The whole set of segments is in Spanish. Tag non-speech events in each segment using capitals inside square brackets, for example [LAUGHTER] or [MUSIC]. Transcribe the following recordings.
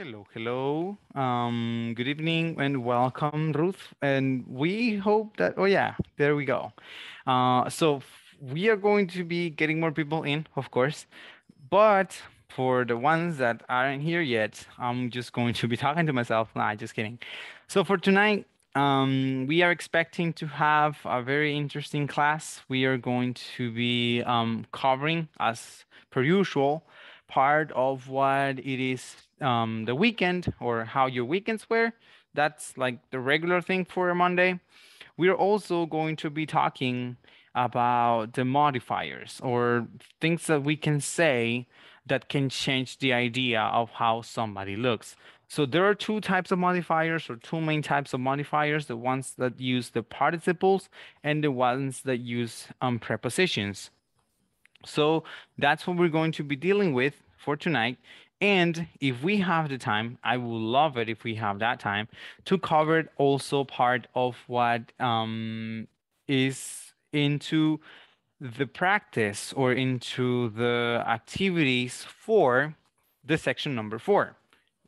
Hello, hello. Um, good evening and welcome, Ruth. And we hope that, oh, yeah, there we go. Uh, so we are going to be getting more people in, of course. But for the ones that aren't here yet, I'm just going to be [LAUGHS] talking to myself. Nah, just kidding. So for tonight, um, we are expecting to have a very interesting class. We are going to be um, covering, as per usual, part of what it is um, the weekend or how your weekends were. That's like the regular thing for a Monday. We're also going to be talking about the modifiers or things that we can say that can change the idea of how somebody looks. So there are two types of modifiers or two main types of modifiers, the ones that use the participles and the ones that use um, prepositions. So that's what we're going to be dealing with for tonight. And if we have the time, I would love it if we have that time to cover also part of what um, is into the practice or into the activities for the section number four.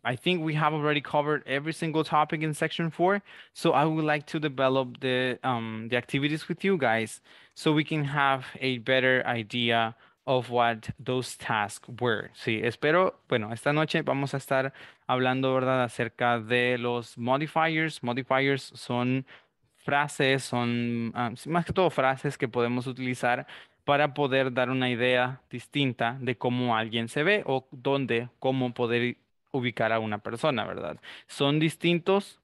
I think we have already covered every single topic in section four. So I would like to develop the, um, the activities with you guys so we can have a better idea of what those tasks were. Sí, espero, bueno, esta noche vamos a estar hablando, ¿verdad?, acerca de los modifiers. Modifiers son frases, son ah, más que todo frases que podemos utilizar para poder dar una idea distinta de cómo alguien se ve o dónde, cómo poder ubicar a una persona, ¿verdad? Son distintos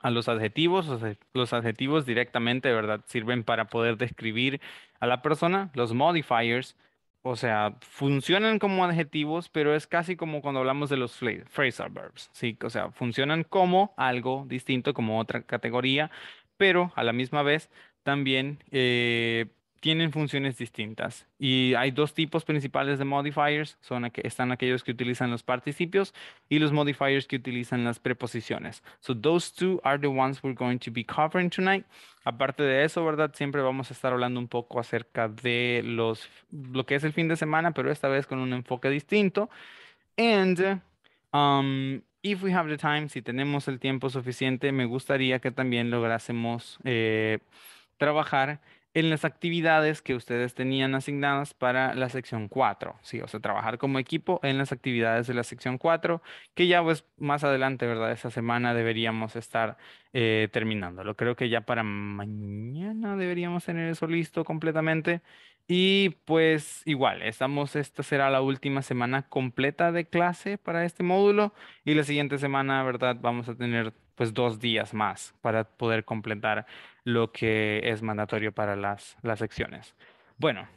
a los adjetivos, los adjetivos directamente, ¿verdad? Sirven para poder describir a la persona. Los modifiers o sea, funcionan como adjetivos, pero es casi como cuando hablamos de los phrasal verbs, ¿sí? O sea, funcionan como algo distinto, como otra categoría, pero a la misma vez también eh, tienen funciones distintas. Y hay dos tipos principales de modifiers. Son están aquellos que utilizan los participios y los modifiers que utilizan las preposiciones. So those two are the ones we're going to be covering tonight. Aparte de eso, ¿verdad? Siempre vamos a estar hablando un poco acerca de los, lo que es el fin de semana, pero esta vez con un enfoque distinto. And um, if we have the time, si tenemos el tiempo suficiente, me gustaría que también lográsemos eh, trabajar en las actividades que ustedes tenían asignadas para la sección 4, ¿sí? O sea, trabajar como equipo en las actividades de la sección 4, que ya pues más adelante, ¿verdad? Esa semana deberíamos estar terminando eh, terminándolo. Creo que ya para mañana deberíamos tener eso listo completamente. Y pues igual, estamos, esta será la última semana completa de clase para este módulo y la siguiente semana, ¿verdad? Vamos a tener pues dos días más para poder completar lo que es mandatorio para las, las secciones. Bueno,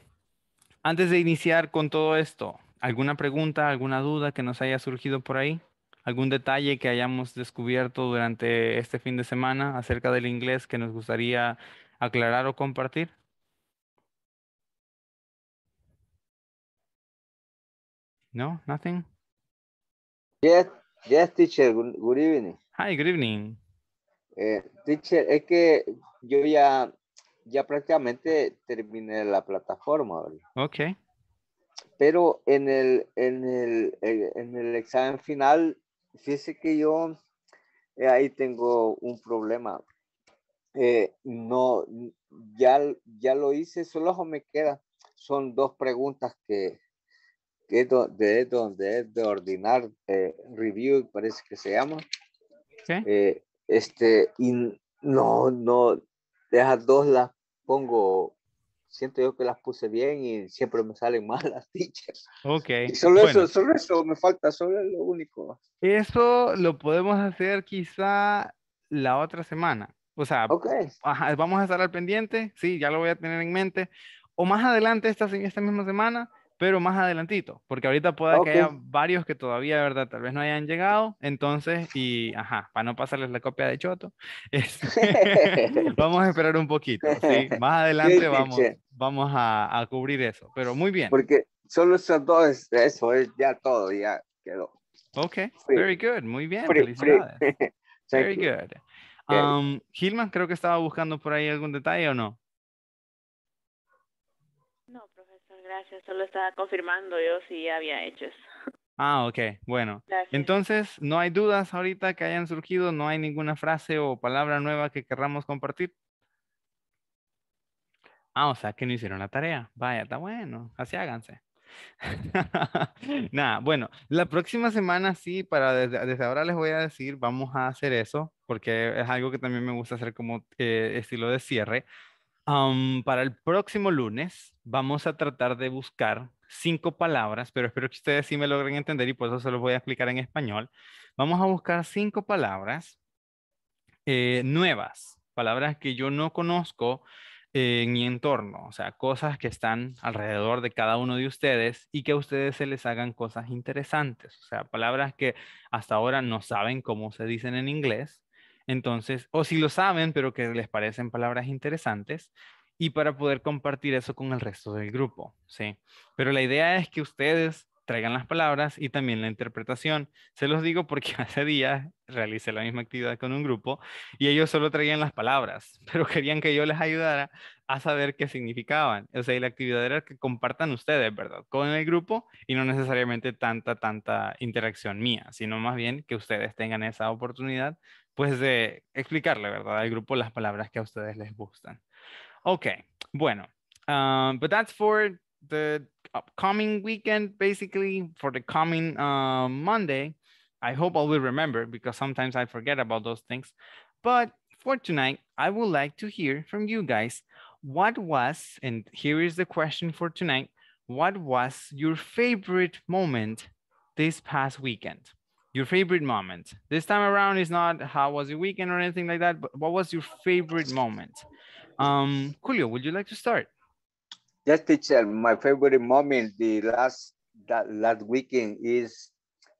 antes de iniciar con todo esto, ¿alguna pregunta, alguna duda que nos haya surgido por ahí? ¿Algún detalle que hayamos descubierto durante este fin de semana acerca del inglés que nos gustaría aclarar o compartir? No, nothing. Yes, yes, teacher. Good, Hi, good evening. Eh, teacher, es que yo ya, ya prácticamente terminé la plataforma. Ok. Pero en el, eh, en el, examen final, fíjese que yo eh, ahí tengo un problema. Eh, no, ya, ya lo hice, solo me queda. Son dos preguntas que, de, donde es de ordinar, review parece que se llama. Eh, este, y no, no, de dos las pongo, siento yo que las puse bien y siempre me salen [LAUGHS] mal las dichas. Ok. solo eso, solo eso me falta, solo es lo único. Eso lo podemos hacer quizá la otra semana. O sea, vamos a estar al pendiente, sí, ya lo voy a tener en mente. O más adelante, esta misma semana, pero más adelantito, porque ahorita puede que haya varios que todavía, ¿verdad? Tal vez no hayan llegado, entonces, y, ajá, para no pasarles la copia de Choto, [LAUGHS] este, [LAUGHS] vamos a esperar un poquito, ¿sí? [LAUGHS] Más adelante vamos, vamos a, cubrir eso, pero muy bien. Porque solo son dos, eso es ya todo, ya quedó. Ok, muy very good, muy bien, felicidades. Muy very good. Um, Gilman, creo que estaba buscando por ahí algún detalle o no. gracias. Solo estaba confirmando yo si había hecho eso. Ah, ok, bueno. Entonces, no hay dudas ahorita que hayan surgido, no hay ninguna frase o palabra nueva que querramos compartir. Ah, o sea, que no hicieron la tarea. Vaya, está bueno, así háganse. [LAUGHS] Nada, bueno, la próxima semana sí, para desde, ahora les voy a decir, vamos a hacer eso, porque es algo que también me gusta hacer como eh, estilo de cierre para el próximo lunes vamos a tratar de buscar cinco palabras, pero espero que ustedes sí me logren entender y por eso se los voy a explicar en español. Vamos a buscar cinco palabras eh, nuevas, palabras que yo no conozco en mi entorno, o sea, cosas que están alrededor de cada uno de ustedes y que a ustedes se les hagan cosas interesantes, o sea, palabras que hasta ahora no saben cómo se dicen en inglés entonces, o si lo saben, pero que les parecen palabras interesantes, y para poder compartir eso con el resto del grupo, ¿sí? Pero la idea es que ustedes traigan las palabras y también la interpretación. Se los digo porque [LAUGHS] hace días realicé la misma actividad con un grupo y ellos solo traían las palabras, [LAUGHS] pero querían que yo les ayudara a saber qué significaban. O sea, y la actividad era que compartan ustedes, ¿verdad? Con el grupo y no necesariamente tanta, tanta interacción mía, sino más bien que ustedes tengan esa oportunidad pues de explicarle, ¿verdad? Al grupo las palabras que a ustedes les gustan. Ok, bueno. Um, but that's for the upcoming weekend, basically for the coming uh, Monday. I hope I will remember because sometimes I forget about those things. But for tonight, I would like to hear from you guys what was, and here is the question for tonight, what was your favorite moment this past weekend? your favorite moment. This time around is not how was your weekend or anything like that, but what was your favorite moment? Um, Julio, would you like to start? Yes, teacher. My favorite moment the last that last weekend is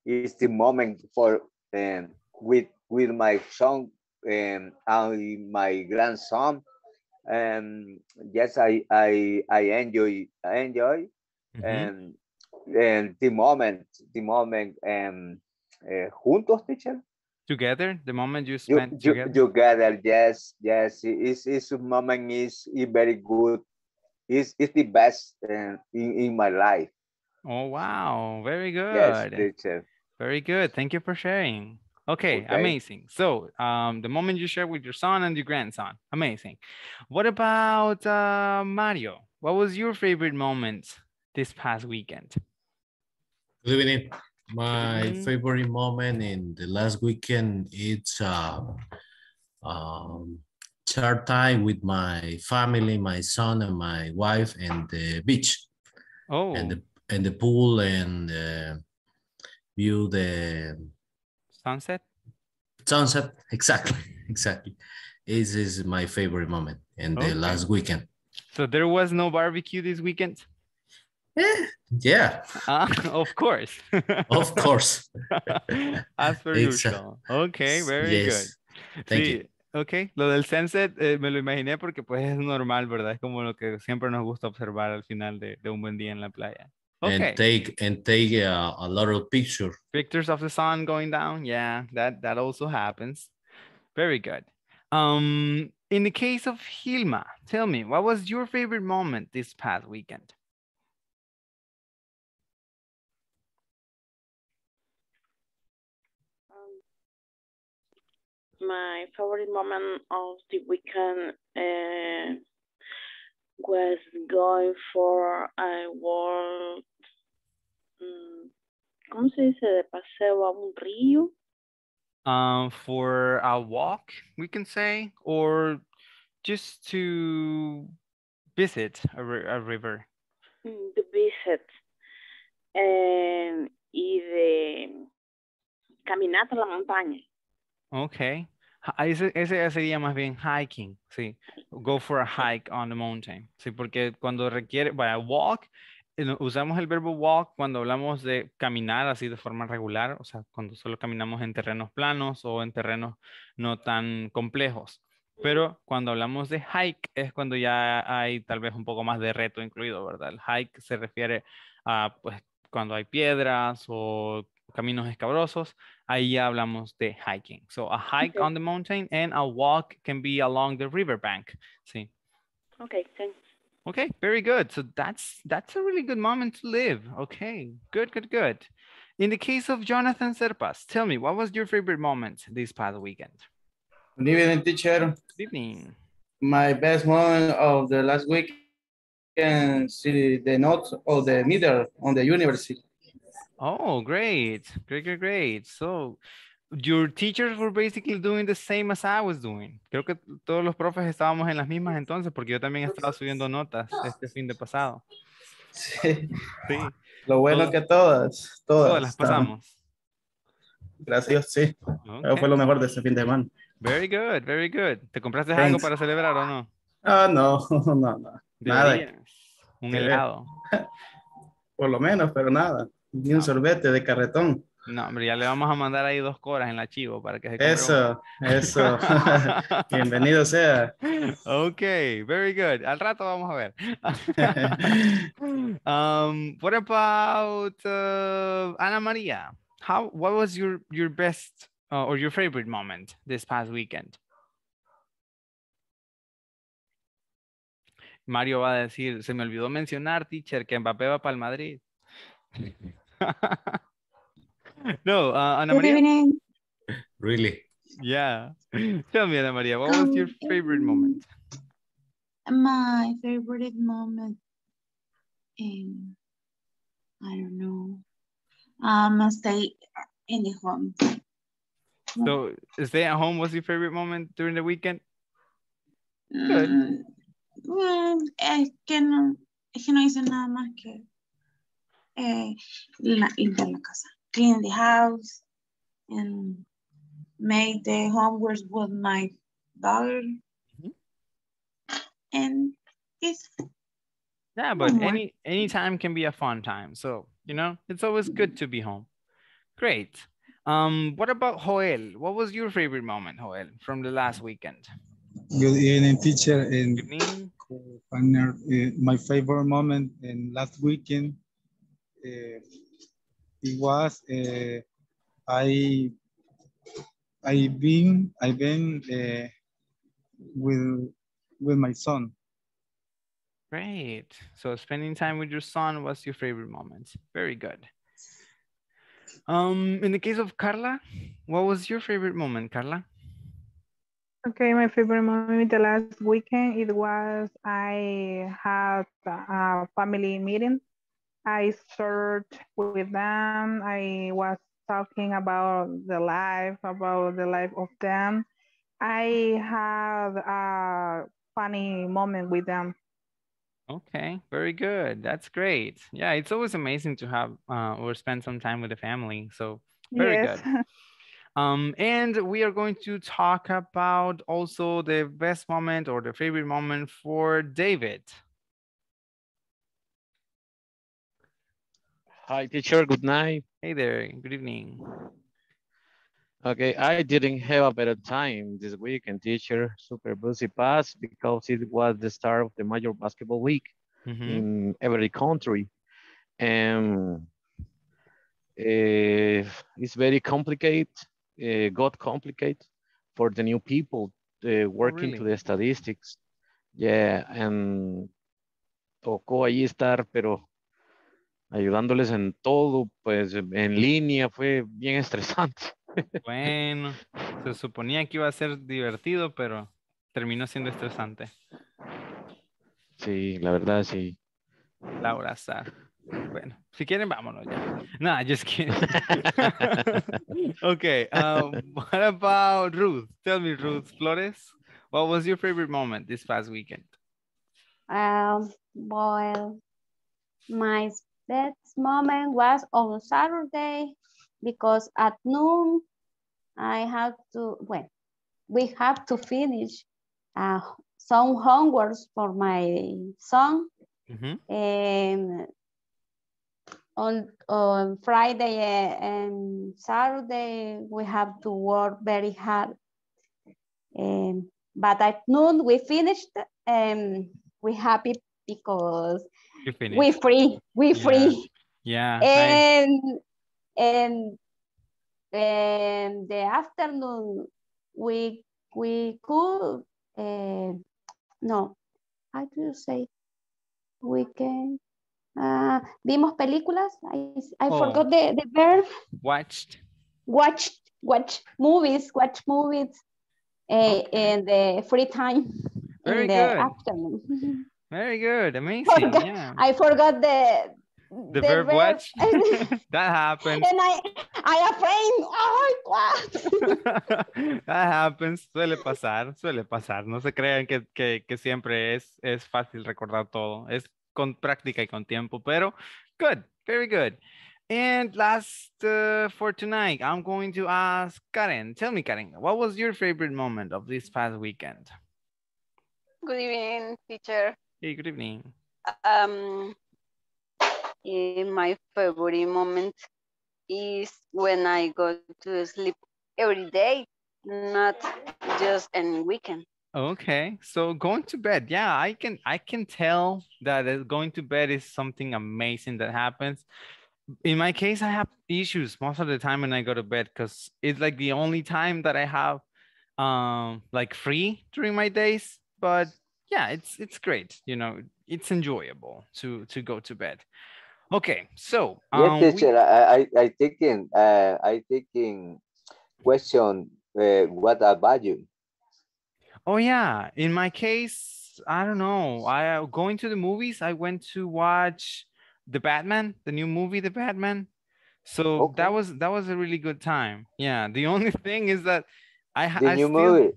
is the moment for um, with with my son um, and my grandson. Um, yes, I I I enjoy I enjoy mm -hmm. and um, and the moment the moment um Eh, juntos, teacher? Together, the moment you spent you, you, together. Together, yes, yes. It's, it's moment is very good. It's, it's the best uh, in, in my life. Oh, wow. Very good. Yes, teacher. Very good. Thank you for sharing. Okay, okay, amazing. So um, the moment you share with your son and your grandson, amazing. What about uh, Mario? What was your favorite moment this past weekend? Good evening. My mm-hmm. favorite moment in the last weekend, it's uh, um, chart time with my family, my son and my wife, and the beach. Oh. And the, and the pool and uh, view the sunset. Sunset, exactly, [LAUGHS] exactly. This is my favorite moment in the okay. last weekend. So there was no barbecue this weekend. Eh, yeah. Uh, [LAUGHS] of course. [LAUGHS] of course. [LAUGHS] As per uh, usual. Okay, very yes. good. Thank sí. you. Ok, lo del sunset eh, me lo imaginé porque pues es normal, ¿verdad? Es como lo que siempre nos gusta observar al final de, de un buen día en la playa. Okay. And take and take a, uh, a lot of pictures. Pictures of the sun going down. Yeah, that that also happens. Very good. Um, in the case of Hilma, tell me, what was your favorite moment this past weekend? my favorite moment of the weekend uh, was going for a walk. Mm, ¿Cómo se dice? De paseo a un río. Um, for a walk, we can say, or just to visit a, a river. Mm, to visit. and eh, y de caminata a la montaña. Okay. Ese, ese sería más bien hiking, sí. Go for a hike on the mountain. Sí, porque cuando requiere, vaya, walk, eh, usamos el verbo walk cuando hablamos de caminar así de forma regular, o sea, cuando solo caminamos en terrenos planos o en terrenos no tan complejos. Pero cuando hablamos de hike es cuando ya hay tal vez un poco más de reto incluido, ¿verdad? El hike se refiere a pues cuando hay piedras o caminos escabrosos ahí hablamos de hiking. So a hike okay. on the mountain and a walk can be along the riverbank. Sí. Okay, thanks. Okay, very good. So that's that's a really good moment to live. Okay, good, good, good. In the case of Jonathan Serpas, tell me, what was your favorite moment this past weekend? Good evening, teacher. Good evening. My best moment of the last week and see the notes of the middle on the university. Oh, great. Great, great, So your teachers were basically doing the same as I was doing. Creo que todos los profes estábamos en las mismas entonces, porque yo también estaba subiendo notas este fin de pasado. Sí. sí. Lo bueno que todas, todas. las pasamos. Gracias, sí. Fue lo mejor de este fin de semana. Very good, very good. ¿Te compraste algo para celebrar o no? Ah, no, [LAUGHS] no, no. Nada. Un helado. [LAUGHS] Por lo menos, pero nada ni un sorbete de carretón. No, hombre, ya le vamos a mandar ahí dos coras en la chivo para que se Eso, eso. [LAUGHS] [LAUGHS] Bienvenido sea. Ok, very good. Al rato vamos a ver. [LAUGHS] um, what about uh, Ana María? How, what was your, your best uh, or your favorite moment this past weekend? Mario va a decir, se me olvidó mencionar, teacher, que Mbappé va para el Madrid. [LAUGHS] no, uh, Ana Good Maria. Evening. Really? Yeah. Tell me, Ana Maria, what was your um, favorite moment? My favorite moment in, I don't know, um, stay in the home. So stay at home was your favorite moment during the weekend? Good. Mm, es que no, es que no hice nada más que eh, limpiar la casa, clean the house, and make the homework with my daughter. Mm-hmm. And it's yeah, but homework. any any time can be a fun time. So you know, it's always good to be home. Great. Um, what about Joel? What was your favorite moment, Joel, from the last weekend? Good evening, teacher. And Good evening. partner, eh, my favorite moment in last weekend it was I I've been i been uh, with with my son. Great. So spending time with your son was your favorite moment. Very good. Um, in the case of Carla, what was your favorite moment, Carla? Okay, my favorite moment the last weekend it was I had a family meeting I shared with them. I was talking about the life, about the life of them. I had a funny moment with them. Okay, very good. That's great. Yeah, it's always amazing to have uh, or spend some time with the family. So very yes. good. Um, and we are going to talk about also the best moment or the favorite moment for David. Hi, teacher. Good night. Hey there. Good evening. Okay, I didn't have a better time this week, and teacher. Super busy pass because it was the start of the major basketball week mm -hmm. in every country. And uh, it's very complicated, uh, got complicated for the new people uh, working really? to the statistics. Yeah, and tocó ahí estar, pero ayudándoles en todo, pues en línea, fue bien [LAUGHS] estresante. Bueno, se suponía que iba a ser divertido, pero terminó siendo estresante. Sí, la verdad, sí. Laura Sar. Bueno, si quieren, vámonos ya. No, just [LAUGHS] kidding. okay, um, what about Ruth? Tell me, Ruth Flores, what was your favorite moment this past weekend? Um, well, my best moment was on Saturday because at noon I have to, well, we have to finish uh, some homeworks for my son. Mm -hmm. on, on Friday and Saturday, we have to work very hard. Um, but at noon, we finished. and um, we happy because you finish. we free, we free. Yeah. And and and the afternoon we we could uh, no, how do you say we can uh, vimos películas. I, I oh. forgot the, the verb. Watched. Watched. Watch movies. Watch movies uh, in the free time Very in the good. afternoon. [LAUGHS] Very good. [LAUGHS] Amazing. Forgot, yeah. I forgot the the, the verb, verb watch. [LAUGHS] [LAUGHS] that happened. And I I afraid. Oh, that happens. Suele pasar, suele pasar. No se crean que, que, que siempre es, es fácil recordar todo. Es con práctica y con tiempo, pero good. Very good. And last uh, for tonight, I'm going to ask Karen. Tell me, Karen, what was your favorite moment of this past weekend? Good evening, teacher. Hey, good evening. Um, my favorite moment is when I go to sleep every day, not just on weekend. Okay, so going to bed, yeah, I can I can tell that uh, going to bed is something amazing that happens. In my case, I have issues most of the time when I go to bed because it's like the only time that I have um like free during my days. But yeah, it's it's great. You know, it's enjoyable to to go to bed. Okay, so um, yes, teacher, we... I, I I taking uh, I taking question. Uh, what about you? Oh yeah, in my case, I don't know. I uh, going to the movies. I went to watch the Batman, the new movie, the Batman. So okay. that was that was a really good time. Yeah. The [LAUGHS] only thing is that I the I new still, movie.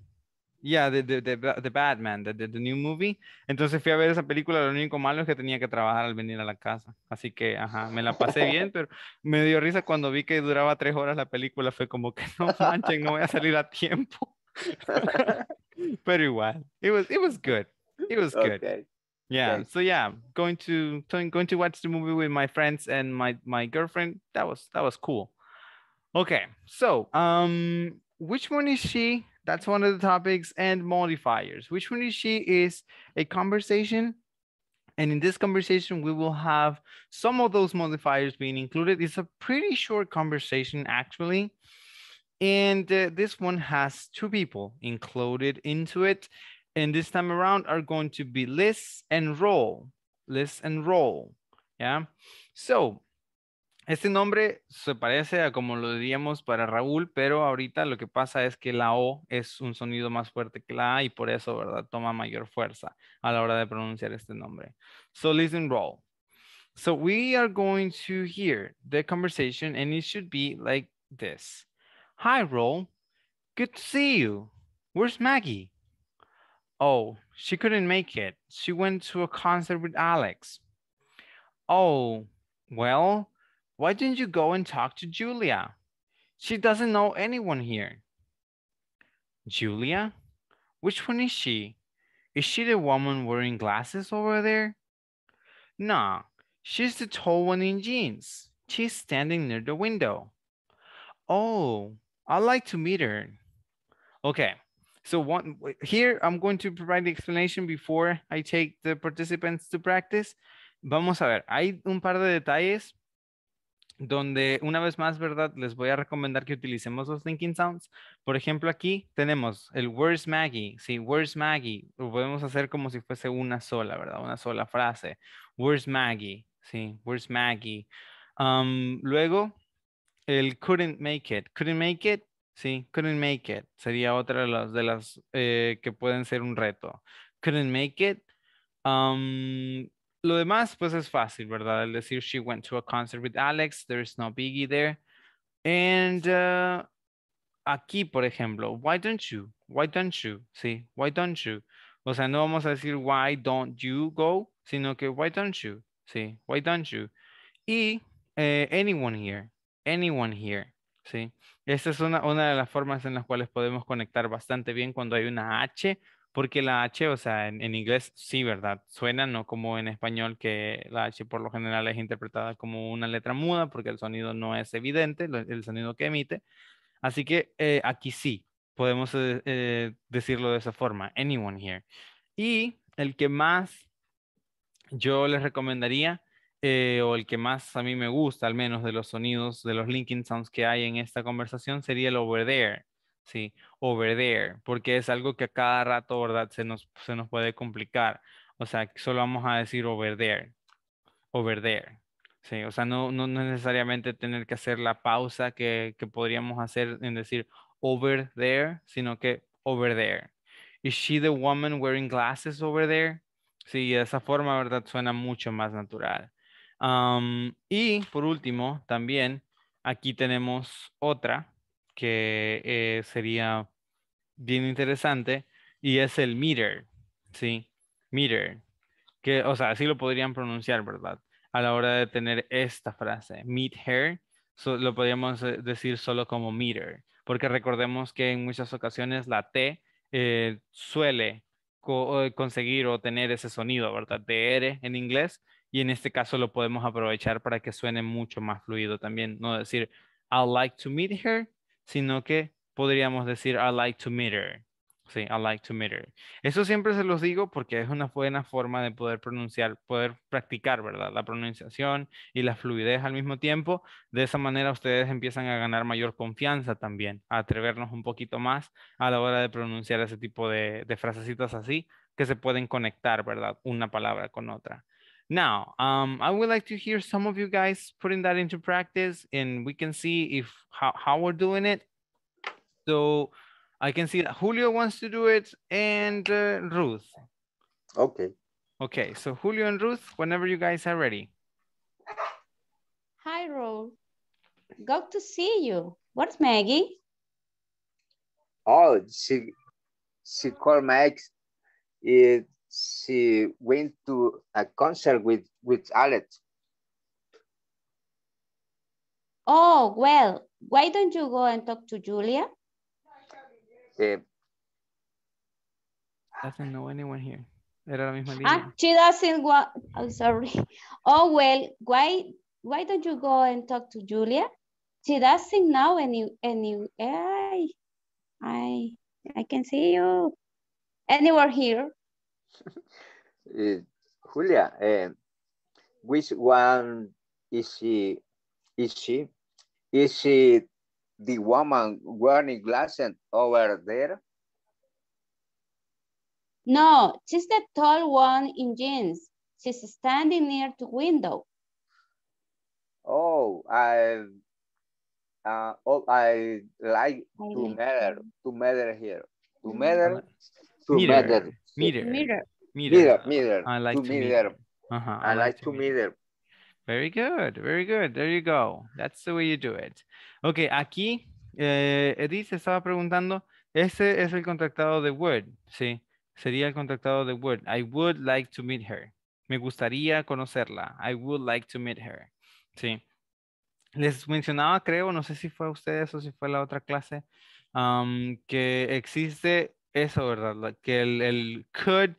Yeah, the, the, the, Batman, the, the, new movie. Entonces fui a ver esa película, lo único malo es que tenía que trabajar al venir a la casa. Así que, ajá, me la pasé bien, [LAUGHS] pero me dio risa cuando vi que duraba tres horas la película. Fue como que no manchen, no voy a salir a tiempo. [LAUGHS] pero igual, it was, it was good. It was good. Okay. Yeah, so yeah, going to going to watch the movie with my friends and my my girlfriend. That was that was cool. Okay, so um, which one is she? That's one of the topics and modifiers. Which one is she is a conversation. And in this conversation, we will have some of those modifiers being included. It's a pretty short conversation actually. And uh, this one has two people included into it. And this time around are going to be Liz and Roll. Liz and Roll, yeah? So Este nombre se parece a como lo diríamos para Raúl, pero ahorita lo que pasa es que la O es un sonido más fuerte que la A y por eso, ¿verdad? Toma mayor fuerza a la hora de pronunciar este nombre. So listen roll. So we are going to hear the conversation and it should be like this. Hi, Roll. Good to see you. Where's Maggie? Oh, she couldn't make it. She went to a concert with Alex. Oh, well, Why didn't you go and talk to Julia? She doesn't know anyone here. Julia? Which one is she? Is she the woman wearing glasses over there? Nah, she's the tall one in jeans. She's standing near the window. Oh, I'd like to meet her. Okay, so one, here I'm going to provide the explanation before I take the participants to practice. Vamos a ver, hay un par de detalles donde una vez más, ¿verdad? Les voy a recomendar que utilicemos los thinking sounds. Por ejemplo, aquí tenemos el Where's Maggie? Sí, Where's Maggie? Lo podemos hacer como si fuese una sola, ¿verdad? Una sola frase. Where's Maggie? Sí, Where's Maggie? luego, el couldn't make it. Couldn't make it. Sí, couldn't make it. Sería otra de las, de las eh, que pueden ser un reto. Couldn't make it. Um, lo demás, pues es fácil, ¿verdad? El decir, she went to a concert with Alex, there's no biggie there. And uh, aquí, por ejemplo, why don't you? Why don't you? Sí, why don't you? O sea, no vamos a decir, why don't you go? Sino que, why don't you? Sí, why don't you? Y eh, anyone here, anyone here. Sí, esta es una, una de las formas en las cuales podemos conectar bastante bien cuando hay una H porque la H, o sea, en, inglés sí, ¿verdad? Suena, no como en español, que la H por lo general es interpretada como una letra muda, porque el sonido no es evidente, el sonido que emite. Así que eh, aquí sí, podemos eh, eh, decirlo de esa forma, anyone here. Y el que más yo les recomendaría, o el que más a mí me gusta, al menos de los sonidos, de los linking sounds que hay en esta conversación, sería el over there. ¿sí? Over there, porque es algo que a cada rato, ¿verdad? Se nos, puede complicar. O sea, solo vamos a decir over there, over there. Sí, o sea, no, necesariamente tener que hacer la pausa que, podríamos hacer en decir over there, sino que over there. Is she the woman wearing glasses over there? Sí, de esa forma, ¿verdad? Suena mucho más natural. y por último, también aquí tenemos otra que eh, sería bien interesante y es el meter, ¿sí? Meter, que, o sea, así lo podrían pronunciar, ¿verdad? A la hora de tener esta frase, meet her, lo podríamos eh, decir solo como meter, porque recordemos que en muchas ocasiones la T eh, suele conseguir o tener ese sonido, ¿verdad? De R en inglés, y en este caso lo podemos aprovechar para que suene mucho más fluido también, no decir, I'd like to meet her, sino que podríamos decir I like to meter. Sí, I like to mirror Eso siempre se los digo porque es una buena forma de poder pronunciar, poder practicar, ¿verdad? La pronunciación y la fluidez al mismo tiempo. De esa manera ustedes empiezan a ganar mayor confianza también, a atrevernos un poquito más a la hora de pronunciar ese tipo de, de frasecitas así que se pueden conectar, ¿verdad? Una palabra con otra. Now, um, I would like to hear some of you guys putting that into practice and we can see if how, how we're doing it. So I can see that Julio wants to do it and uh, Ruth. Okay. Okay, so Julio and Ruth, whenever you guys are ready. Hi, Roll. Good to see you. What's Maggie? Oh, she, she called Max. It, she went to a concert with, with Alex. Oh, well, why don't you go and talk to Julia? Uh, doesn't know anyone here. Era la misma Ah, she doesn't want, I'm oh, sorry. [LAUGHS] Oh, well, why, why don't you go and talk to Julia? She doesn't know any, any, eh, I, I, I can see you anywhere here uh, [LAUGHS] Julia, uh, which one is she? Is she? Is she the woman wearing glasses over there? No, she's the tall one in jeans. She's standing near the window. Oh, I, uh, oh, I like to meddle, to meddle here, to mm-hmm. meddle, to meddle. Meter. Meter. Meter. I like to, meet meter. I, like, to meet her. Very good, very good. There you go. That's the way you do it. Ok, aquí eh, Edith estaba preguntando, ese es el contactado de word ¿sí? Sería el contactado de word I would like to meet her. Me gustaría conocerla. I would like to meet her. Sí. Les mencionaba, creo, no sé si fue a ustedes o si fue la otra clase, um, que existe eso, ¿verdad? Que el, could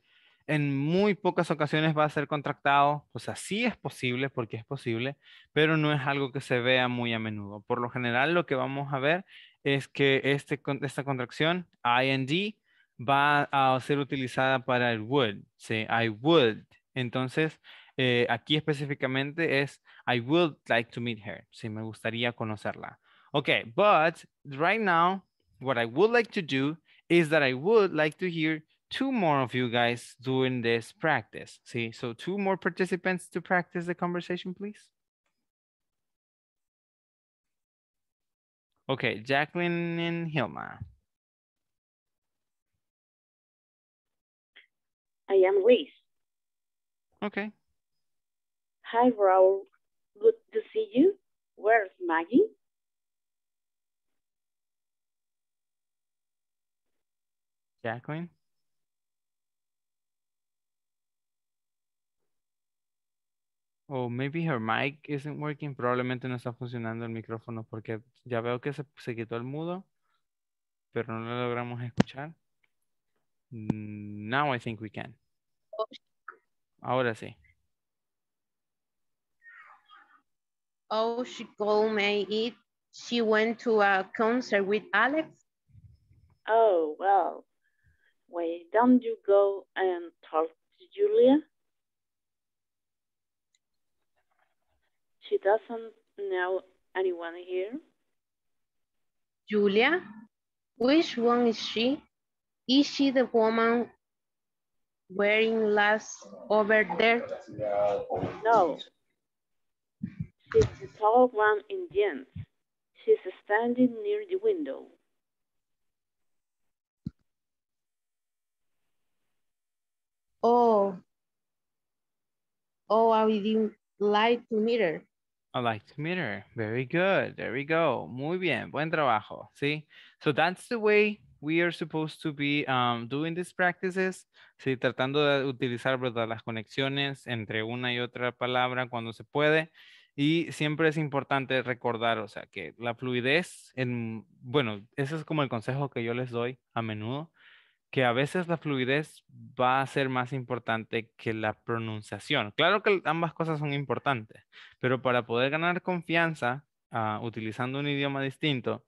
en muy pocas ocasiones va a ser contractado. pues así es posible porque es posible, pero no es algo que se vea muy a menudo. Por lo general, lo que vamos a ver es que este, esta contracción, ing, va a ser utilizada para el would. ¿sí? I would. Entonces, eh, aquí específicamente es I would like to meet her. Sí, me gustaría conocerla. Ok, but right now, what I would like to do is that I would like to hear two more of you guys doing this practice. See, so two more participants to practice the conversation, please. Okay, Jacqueline and Hilma. I am Luis. Okay. Hi, Raul. Good to see you. Where's Maggie? Jacqueline oh, maybe her mic isn't working. Probablemente no está funcionando el micrófono porque ya veo que se, quitó el mudo, pero no lo logramos escuchar. Now I think we can. Ahora sí. Oh, she called me it. She went to a concert with Alex. Oh, well, Why don't you go and talk to Julia? She doesn't know anyone here. Julia? Which one is she? Is she the woman wearing last over there? No. She's the tall one in jeans. She's standing near the window. Oh, oh, I would like to meet her. I like to meet Very good. There we go. Muy bien. Buen trabajo. sí So that's the way we are supposed to be um, doing these practices. Sí, tratando de utilizar ¿verdad? las conexiones entre una y otra palabra cuando se puede. Y siempre es importante recordar, o sea, que la fluidez, en, bueno, ese es como el consejo que yo les doy a menudo, que a veces la fluidez va a ser más importante que la pronunciación. Claro que ambas cosas son importantes, pero para poder ganar confianza ah, utilizando un idioma distinto,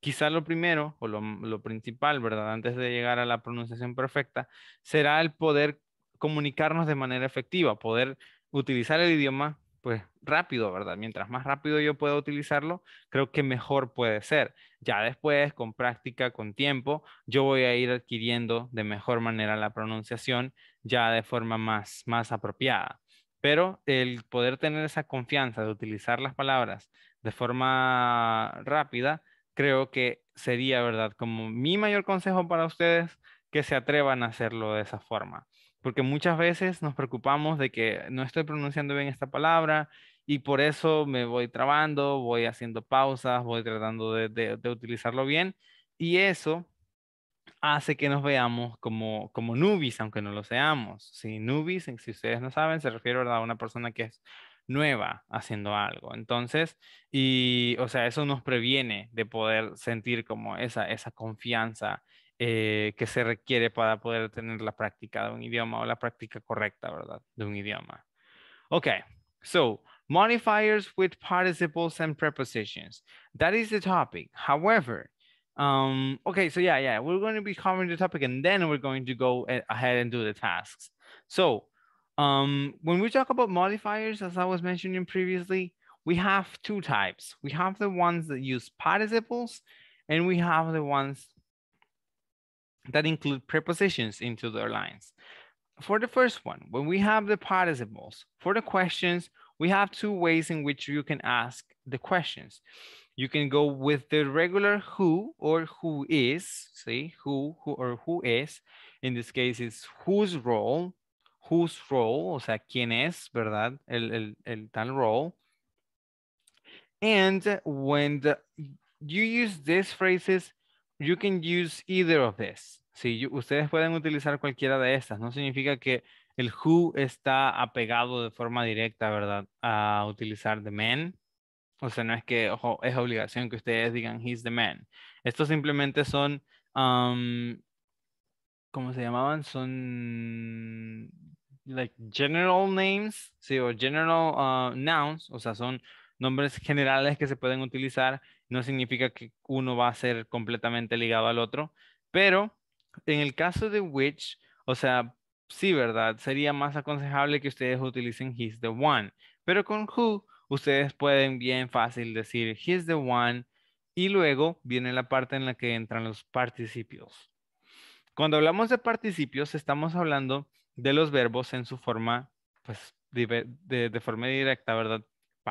quizá lo primero o lo, lo, principal, ¿verdad? Antes de llegar a la pronunciación perfecta, será el poder comunicarnos de manera efectiva, poder utilizar el idioma pues rápido, ¿verdad? Mientras más rápido yo pueda utilizarlo, creo que mejor puede ser. Ya después, con práctica, con tiempo, yo voy a ir adquiriendo de mejor manera la pronunciación ya de forma más, más apropiada. Pero el poder tener esa confianza de utilizar las palabras de forma rápida, creo que sería, ¿verdad? Como mi mayor consejo para ustedes, que se atrevan a hacerlo de esa forma porque muchas veces nos preocupamos de que no estoy pronunciando bien esta palabra y por eso me voy trabando, voy haciendo pausas, voy tratando de, utilizarlo bien y eso hace que nos veamos como, como aunque no lo seamos. Si ¿sí? si ustedes no saben, se refiere a una persona que es nueva haciendo algo. Entonces, y, o sea, eso nos previene de poder sentir como esa, esa confianza eh, que se requiere para poder tener la práctica de un idioma o la práctica correcta, ¿verdad? De un idioma. Ok, so modifiers with participles and prepositions. That is the topic. However, um, okay, so yeah, yeah, we're going to be covering the topic and then we're going to go ahead and do the tasks. So um, when we talk about modifiers, as I was mentioning previously, we have two types. We have the ones that use participles and we have the ones that include prepositions into their lines. For the first one, when we have the participles, for the questions, we have two ways in which you can ask the questions. You can go with the regular who or who is, see, who, who or who is. In this case, it's whose role, whose role, o sea, quién es, ¿verdad? El, el, el tal role. And when the, you use these phrases you can use either of this. ustedes pueden utilizar cualquiera de estas, no significa que el who está apegado de forma directa, ¿verdad? A utilizar the man. O sea, no es que es obligación que ustedes digan he's the man. Estos simplemente son, um, ¿cómo se llamaban? Son like general names, sí, o general uh, nouns, o sea, son nombres generales que se pueden utilizar no significa que uno va a ser completamente ligado al otro, pero en el caso de which, o sea, sí, ¿verdad? Sería más aconsejable que ustedes utilicen he's the one, pero con who ustedes pueden bien fácil decir he's the one y luego viene la parte en la que entran los participios. Cuando hablamos de participios, estamos hablando de los verbos en su forma, pues, de, forma directa, ¿verdad?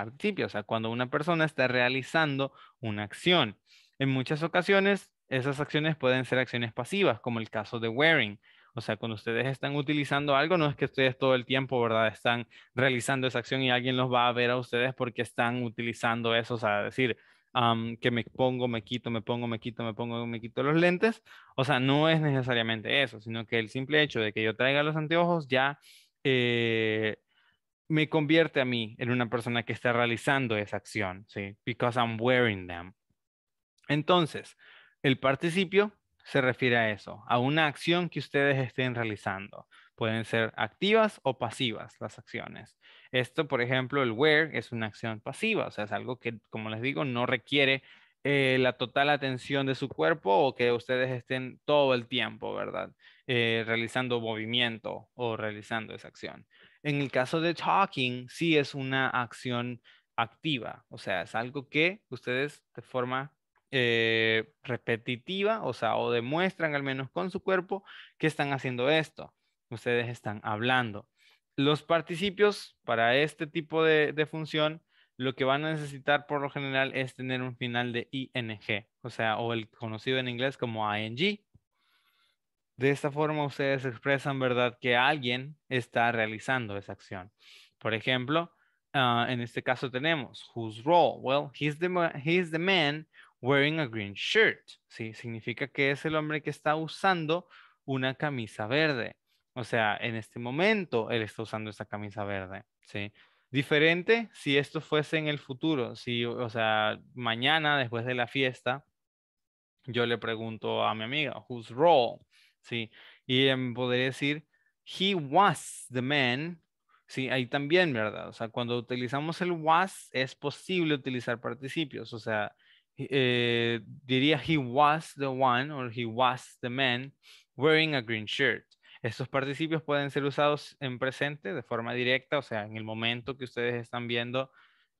participio, o sea, cuando una persona está realizando una acción. En muchas ocasiones, esas acciones pueden ser acciones pasivas, como el caso de wearing. O sea, cuando ustedes están utilizando algo, no es que ustedes todo el tiempo, ¿verdad? Están realizando esa acción y alguien los va a ver a ustedes porque están utilizando eso, o sea, decir, que me pongo, me quito, me pongo, me quito, me pongo, me quito los lentes. O sea, no es necesariamente eso, sino que el simple hecho de que yo traiga los anteojos ya eh, me convierte a mí en una persona que está realizando esa acción, ¿sí? Because I'm wearing them. Entonces, el participio se refiere a eso, a una acción que ustedes estén realizando. Pueden ser activas o pasivas las acciones. Esto, por ejemplo, el wear es una acción pasiva, o sea, es algo que, como les digo, no requiere eh, la total atención de su cuerpo o que ustedes estén todo el tiempo, ¿verdad? Eh, realizando movimiento o realizando esa acción. En el caso de talking, sí es una acción activa, o sea, es algo que ustedes de forma eh, repetitiva, o sea, o demuestran al menos con su cuerpo que están haciendo esto, ustedes están hablando. Los participios para este tipo de función lo que van a necesitar por lo general es tener un final de ing, o sea, o el conocido en inglés como ing, de esta forma ustedes expresan, ¿verdad?, que alguien está realizando esa acción. Por ejemplo, ah, en este caso tenemos, whose role? Well, he's the, man wearing a green shirt. Sí, significa que es el hombre que está usando una camisa verde. O sea, en este momento él está usando esta camisa verde, ¿sí? Diferente si esto fuese en el futuro, si, o sea, mañana después de la fiesta, yo le pregunto a mi amiga, whose role? Sí, y em, podría decir, he was the man. Sí, ahí también, ¿verdad? O sea, cuando utilizamos el was, es posible utilizar participios. O sea, eh, diría he was the one o he was the man wearing a green shirt. Estos participios pueden ser usados en presente de forma directa, o sea, en el momento que ustedes están viendo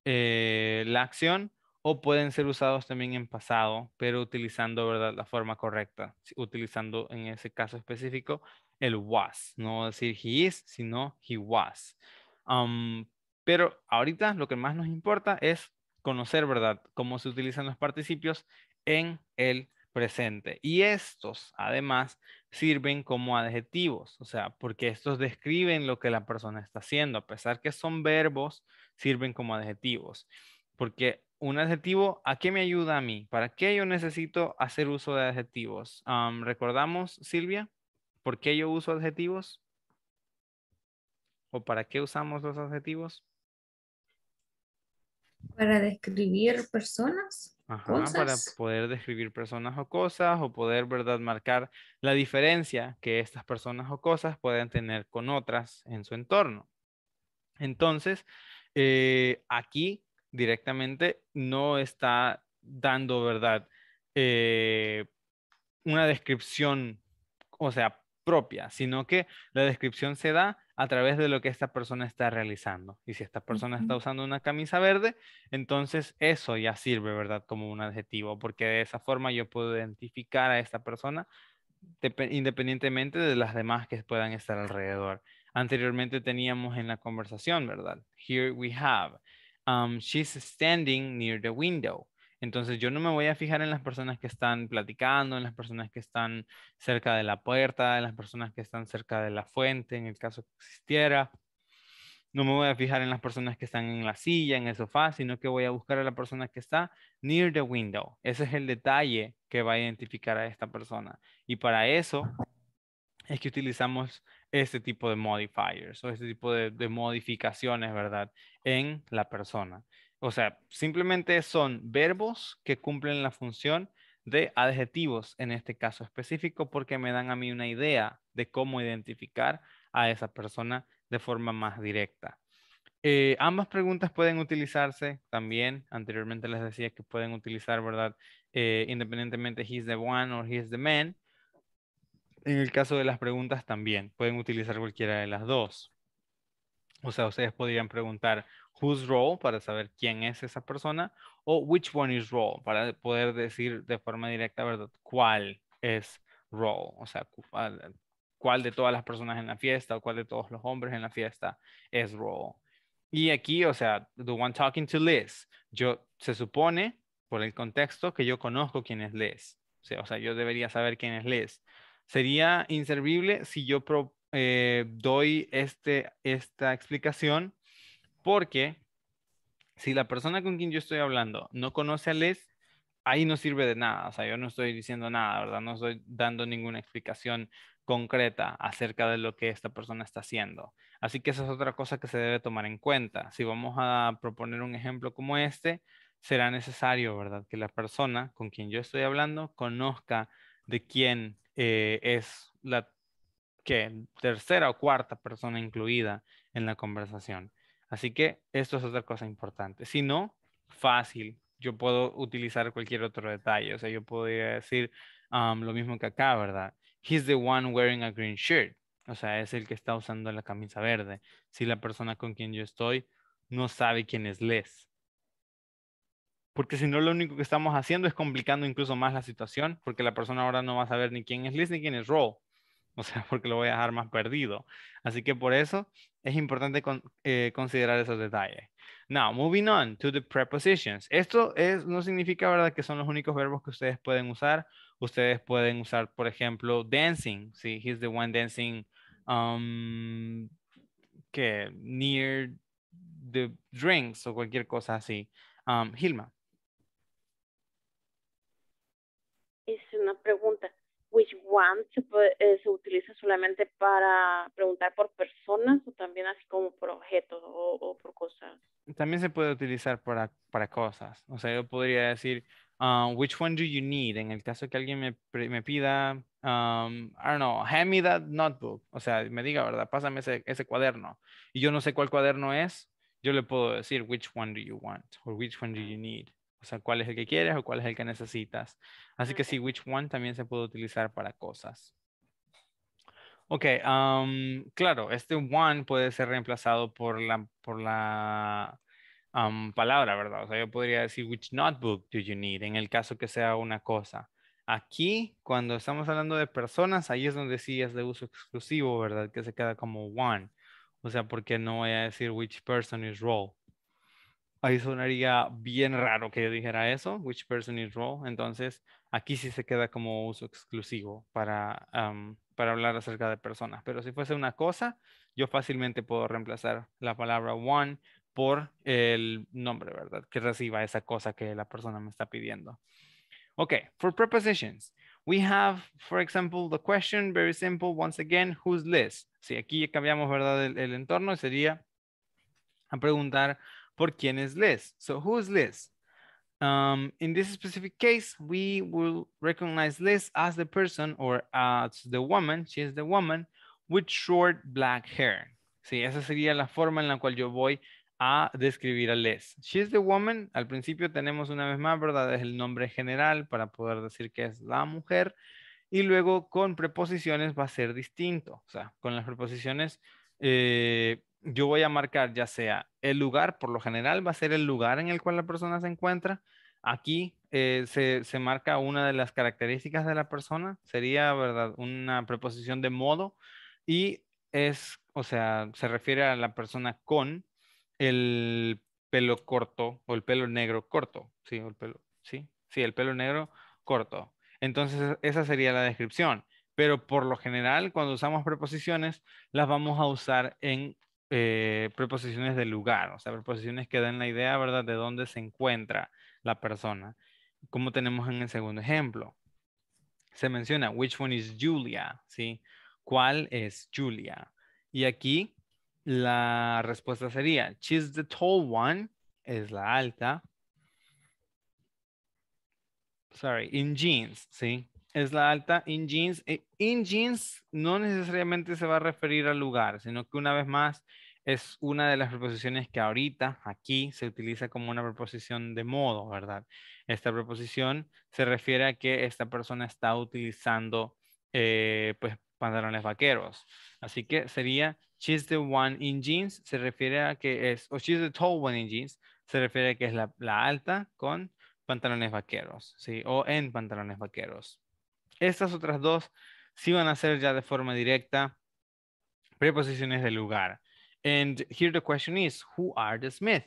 eh, la acción, o pueden ser usados también en pasado, pero utilizando ¿verdad? la forma correcta, utilizando en ese caso específico el was, no decir he is, sino he was. pero ahorita lo que más nos importa es conocer, ¿verdad?, cómo se utilizan los participios en el presente. Y estos, además, sirven como adjetivos, o sea, porque estos describen lo que la persona está haciendo, a pesar que son verbos, sirven como adjetivos, porque un adjetivo, ¿a qué me ayuda a mí? ¿Para qué yo necesito hacer uso de adjetivos? ¿Recordamos, Silvia, por qué yo uso adjetivos? ¿O para qué usamos los adjetivos? Para describir personas. cosas. para poder describir personas o cosas o poder, ¿verdad?, marcar la diferencia que estas personas o cosas pueden tener con otras en su entorno. Entonces, eh, aquí directamente no está dando, ¿verdad? Eh, una descripción, o sea, propia, sino que la descripción se da a través de lo que esta persona está realizando. Y si esta persona está usando una camisa verde, entonces eso ya sirve, ¿verdad? Como un adjetivo, porque de esa forma yo puedo identificar a esta persona independientemente de las demás que puedan estar alrededor. Anteriormente teníamos en la conversación, ¿verdad? Here we have. Um, she's standing near the window. Entonces yo no me voy a fijar en las personas que están platicando, en las personas que están cerca de la puerta, en las personas que están cerca de la fuente, en el caso que existiera. No me voy a fijar en las personas que están en la silla, en el sofá, sino que voy a buscar a la persona que está near the window. Ese es el detalle que va a identificar a esta persona. Y para eso es que utilizamos este tipo de modifiers o este tipo de, modificaciones, ¿verdad? En la persona. O sea, simplemente son verbos que cumplen la función de adjetivos en este caso específico porque me dan a mí una idea de cómo identificar a esa persona de forma más directa. Eh, ambas preguntas pueden utilizarse también. Anteriormente les decía que pueden utilizar, ¿verdad? Eh, independientemente, he's the one or he's the man en el caso de las preguntas también, pueden utilizar cualquiera de las dos. O sea, ustedes podrían preguntar whose role para saber quién es esa persona o which one is role para poder decir de forma directa, ¿verdad? ¿Cuál es role? O sea, cuál de todas las personas en la fiesta o cuál de todos los hombres en la fiesta es role. Y aquí, o sea, the one talking to Liz, yo se supone por el contexto que yo conozco quién es Liz. O sea, o sea yo debería saber quién es Liz. Sería inservible si yo eh, doy este, esta explicación porque si la persona con quien yo estoy hablando no conoce a Les, ahí no sirve de nada. O sea, yo no estoy diciendo nada, ¿verdad? No estoy dando ninguna explicación concreta acerca de lo que esta persona está haciendo. Así que esa es otra cosa que se debe tomar en cuenta. Si vamos a proponer un ejemplo como este, será necesario, ¿verdad? Que la persona con quien yo estoy hablando conozca de quién eh, es la que tercera o cuarta persona incluida en la conversación. Así que esto es otra cosa importante. Si no, fácil. Yo puedo utilizar cualquier otro detalle. O sea, yo podría decir um, lo mismo que acá, ¿verdad? He's the one wearing a green shirt. O sea, es el que está usando la camisa verde. Si la persona con quien yo estoy no sabe quién es Les porque si no lo único que estamos haciendo es complicando incluso más la situación, porque la persona ahora no va a saber ni quién es Liz, ni quién es Rob [LAUGHS] o sea, porque lo voy a dejar más perdido. Así que por eso es importante eh, considerar esos detalles. Now, moving on to the prepositions. Esto es, no significa, ¿verdad?, que son los únicos verbos que ustedes pueden usar. Ustedes pueden usar, por ejemplo, dancing. Sí, he's the one dancing um, que near the drinks o cualquier cosa así. Um, Hilma. which one eh, se, utiliza solamente para preguntar por personas o también así como por objetos o, por cosas. También se puede utilizar para, para cosas. O sea, yo podría decir, um, which one do you need? En el caso que alguien me, me pida, um, I don't know, hand me that notebook. O sea, me diga, ¿verdad? Pásame ese, ese cuaderno. Y yo no sé cuál cuaderno es, yo le puedo decir, which one do you want? O which one do you ah. need? O sea, cuál es el que quieres o cuál es el que necesitas. Así que sí, which one también se puede utilizar para cosas. Ok, claro, este one puede ser reemplazado por la, por la palabra, ¿verdad? O sea, yo podría decir, which notebook do you need? En el caso que sea una cosa. Aquí, cuando estamos hablando de personas, ahí es donde sí es de uso exclusivo, ¿verdad? Que se queda como one. O sea, porque no voy a decir which person is role ahí sonaría bien raro que yo dijera eso, which person is role. Entonces, aquí sí se queda como uso exclusivo para, para hablar acerca de personas. Pero si fuese una cosa, yo fácilmente puedo reemplazar la palabra one por el nombre, ¿verdad? Que reciba esa cosa que la persona me está pidiendo. Ok, for prepositions. We have, for example, the question, very simple, once again, whose list? Si aquí cambiamos, ¿verdad? El, el entorno sería a preguntar por quién es Liz. So who is Liz? Um, in this specific case, we will recognize Liz as the person or as the woman, she is the woman with short black hair. Sí, esa sería la forma en la cual yo voy a describir a Liz. She is the woman, al principio tenemos una vez más, ¿verdad? Es el nombre general para poder decir que es la mujer. Y luego con preposiciones va a ser distinto. O sea, con las preposiciones eh, yo voy a marcar ya sea el lugar, por lo general va a ser el lugar en el cual la persona se encuentra. Aquí eh, se, marca una de las características de la persona, sería, ¿verdad? Una preposición de modo y es, o sea, se refiere a la persona con el pelo corto o el pelo negro corto, ¿sí? El pelo, ¿sí? Sí, el pelo negro corto. Entonces, esa sería la descripción pero por lo general cuando usamos preposiciones las vamos a usar en eh, preposiciones de lugar, o sea, preposiciones que den la idea, ¿verdad?, de dónde se encuentra la persona. Como tenemos en el segundo ejemplo, se menciona, which one is Julia, ¿sí? ¿Cuál es Julia? Y aquí la respuesta sería, she's the tall one, es la alta. Sorry, in jeans, ¿sí? es la alta in jeans. Eh, in jeans no necesariamente se va a referir al lugar, sino que una vez más es una de las preposiciones que ahorita aquí se utiliza como una preposición de modo, ¿verdad? Esta preposición se refiere a que esta persona está utilizando eh, pues pantalones vaqueros. Así que sería she's the one in jeans, se refiere a que es, o she's the tall one in jeans, se refiere a que es la alta con pantalones vaqueros, ¿sí? O en pantalones vaqueros. Estas otras dos sí van a ser ya de forma directa preposiciones de lugar. And here the question is, who are the Smith?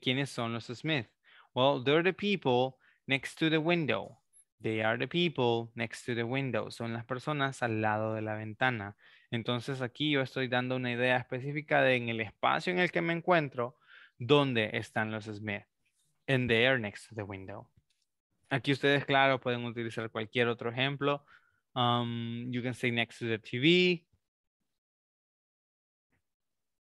¿Quiénes son los Smith? Well, they're the people next to the window. They are the people next to the window. Son las personas al lado de la ventana. Entonces aquí yo estoy dando una idea específica de en el espacio en el que me encuentro, dónde están los Smith. And they are next to the window. Aquí ustedes, claro, pueden utilizar cualquier otro ejemplo. Um, you can say next to the TV,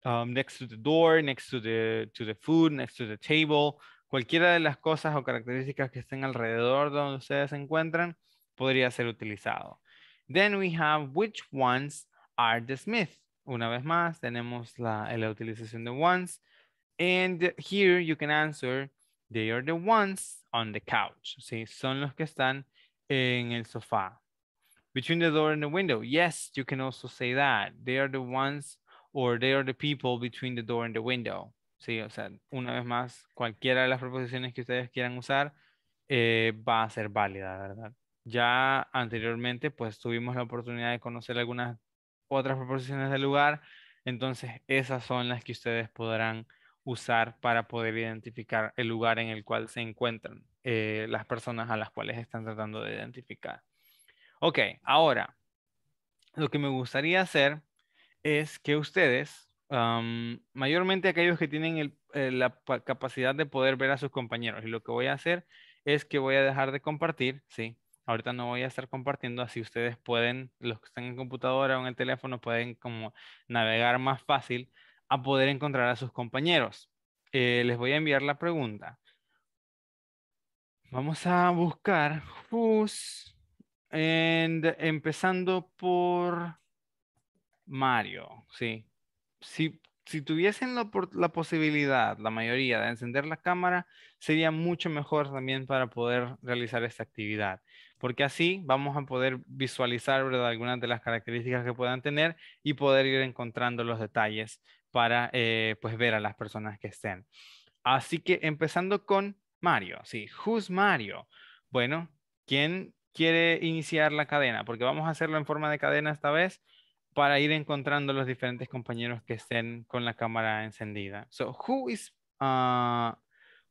um, next to the door, next to the, to the food, next to the table. Cualquiera de las cosas o características que estén alrededor de donde ustedes se encuentran podría ser utilizado. Then we have which ones are the Smith. Una vez más, tenemos la, la utilización de ones. And here you can answer, they are the ones on the couch. ¿sí? Son los que están en el sofá. Between the door and the window. Yes, you can also say that. They are the ones or they are the people between the door and the window. Sí, o sea, una vez más, cualquiera de las proposiciones que ustedes quieran usar eh, va a ser válida, ¿verdad? Ya anteriormente, pues tuvimos la oportunidad de conocer algunas otras proposiciones del lugar, entonces esas son las que ustedes podrán usar para poder identificar el lugar en el cual se encuentran eh, las personas a las cuales están tratando de identificar. Ok, ahora, lo que me gustaría hacer es que ustedes, mayormente aquellos que tienen eh, la capacidad de poder ver a sus compañeros, y lo que voy a hacer es que voy a dejar de compartir, ¿sí? Ahorita no voy a estar compartiendo, así ustedes pueden, los que están en computadora o en el teléfono, pueden como navegar más fácil a poder encontrar a sus compañeros. Eh, les voy a enviar la pregunta. Vamos a buscar who's empezando por Mario, sí. Si, tuviesen la, posibilidad, la mayoría, de encender la cámara, sería mucho mejor también para poder realizar esta actividad, porque así vamos a poder visualizar algunas de las características que puedan tener y poder ir encontrando los detalles para eh, pues ver a las personas que estén. Así que empezando con Mario, sí, who's Mario? Bueno, ¿quién quiere iniciar la cadena? Porque vamos a hacerlo en forma de cadena esta vez para ir encontrando los diferentes compañeros que estén con la cámara encendida. So, who is, uh,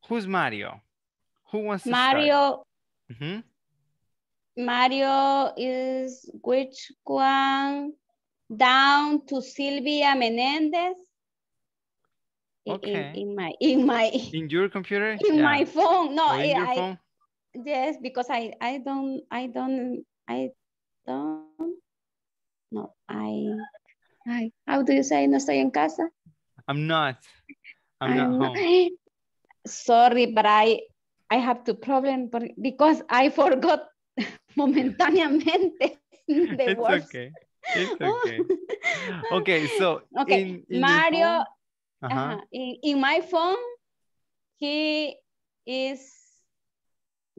who's Mario? Who wants to Mario. Mario is which one down to Silvia Menéndez. in, in my in my in your computer [LAUGHS] in yeah. my phone no oh, in eh, I, your phone? I, yes because i i don't i don't i don't no i i how do you say no estoy en casa i'm not i'm, I'm not, home. [LAUGHS] sorry but i i have to problem because i forgot [LAUGHS] momentáneamente the it's words. okay it's okay okay so okay in, in Mario in, in my phone, he is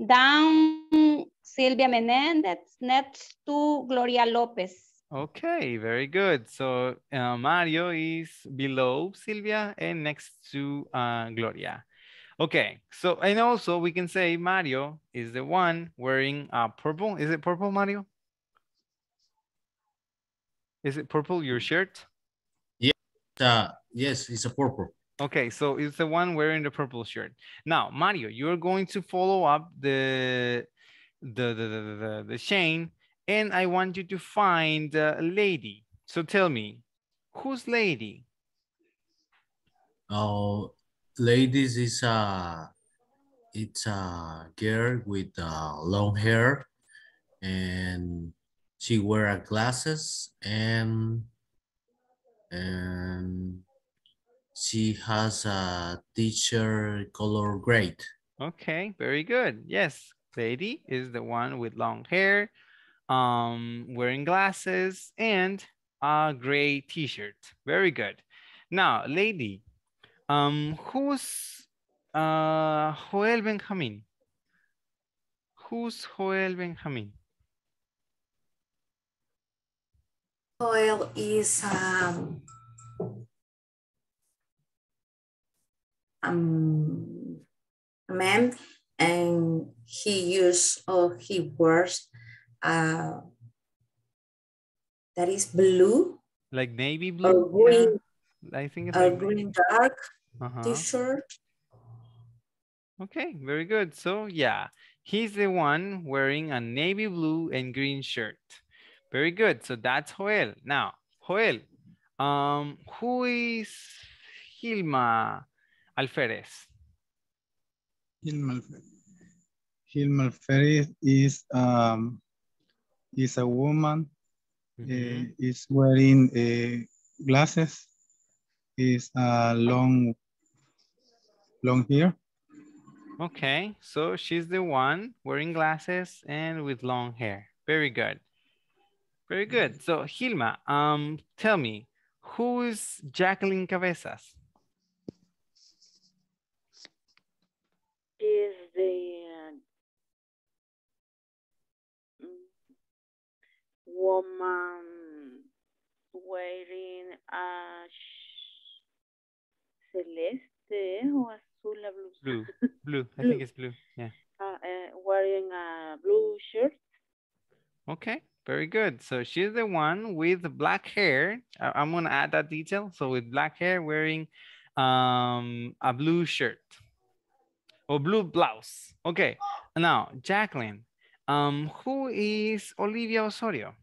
down Silvia Menendez next to Gloria Lopez. Okay, very good. So uh, Mario is below Silvia and next to uh, Gloria. Okay, so and also we can say Mario is the one wearing uh, purple. Is it purple, Mario? Is it purple, your shirt? Yeah, uh, Yes, it's a purple. Okay, so it's the one wearing the purple shirt. Now, Mario, you're going to follow up the the the the, the, the chain, and I want you to find a lady. So tell me, who's lady? Oh, ladies is a it's a girl with uh, long hair, and she wear glasses and and she has a teacher color grade. Okay, very good. Yes, Lady is the one with long hair, um, wearing glasses, and a gray t-shirt. Very good. Now, Lady, um, who's uh, Joel Benjamin? Who's Joel Benjamin? Joel is um, um, a man and he used or he wears uh, that is blue like navy blue or green yeah. i think it's a like green navy. dark uh -huh. t-shirt okay very good so yeah he's the one wearing a navy blue and green shirt very good so that's joel now joel um who is hilma Hilma Hilma is um, is a woman. Mm -hmm. uh, is wearing uh, glasses. Is a uh, long long hair. Okay, so she's the one wearing glasses and with long hair. Very good. Very good. So Hilma, um, tell me, who is Jacqueline Cabezas? the mm, woman wearing a celeste or azul blue. Blue, [LAUGHS] blue. I blue. think it's blue. Yeah. Uh, uh, wearing a blue shirt. Okay, very good. So she's the one with black hair. I am gonna add that detail. So with black hair, wearing um, a blue shirt or blue blouse. Okay. Now, Jacqueline, um, who is Olivia Osorio?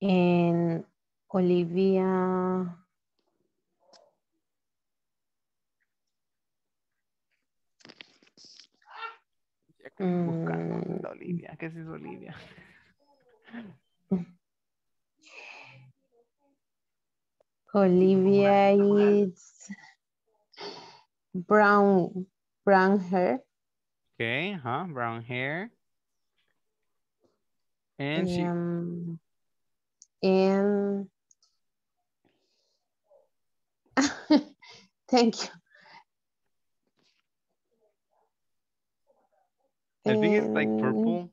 And Olivia Buscando mm. Olivia, ¿qué es Olivia? [LAUGHS] Olivia is brown, brown hair. Okay, huh? Brown hair. And she um, and [LAUGHS] thank you. I think it's like purple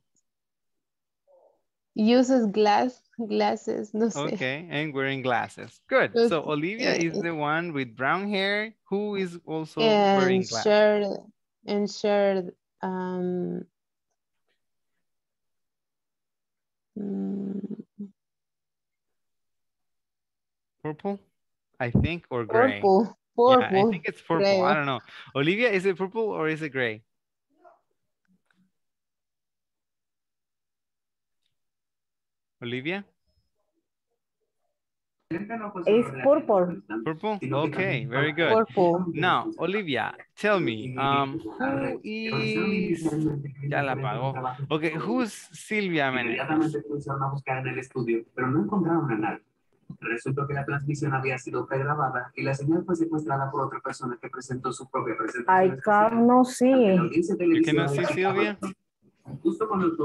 uses glass glasses no sé. okay and wearing glasses good so olivia is the one with brown hair who is also and wearing glasses shared, and shared um mm. purple i think or gray purple purple yeah, i think it's purple gray. i don't know olivia is it purple or is it gray Olivia? It's purple. Purple? Okay, very good. Purple. Now, Olivia, tell me, eh, um, who is... Ya la pagó. Okay, who's Silvia Meneses? buscar en el estudio, pero no encontraron a Resultó que la transmisión había sido pregrabada y la señal fue secuestrada por otra persona que presentó su propia presentación. I can't no see. You no see Silvia? okay.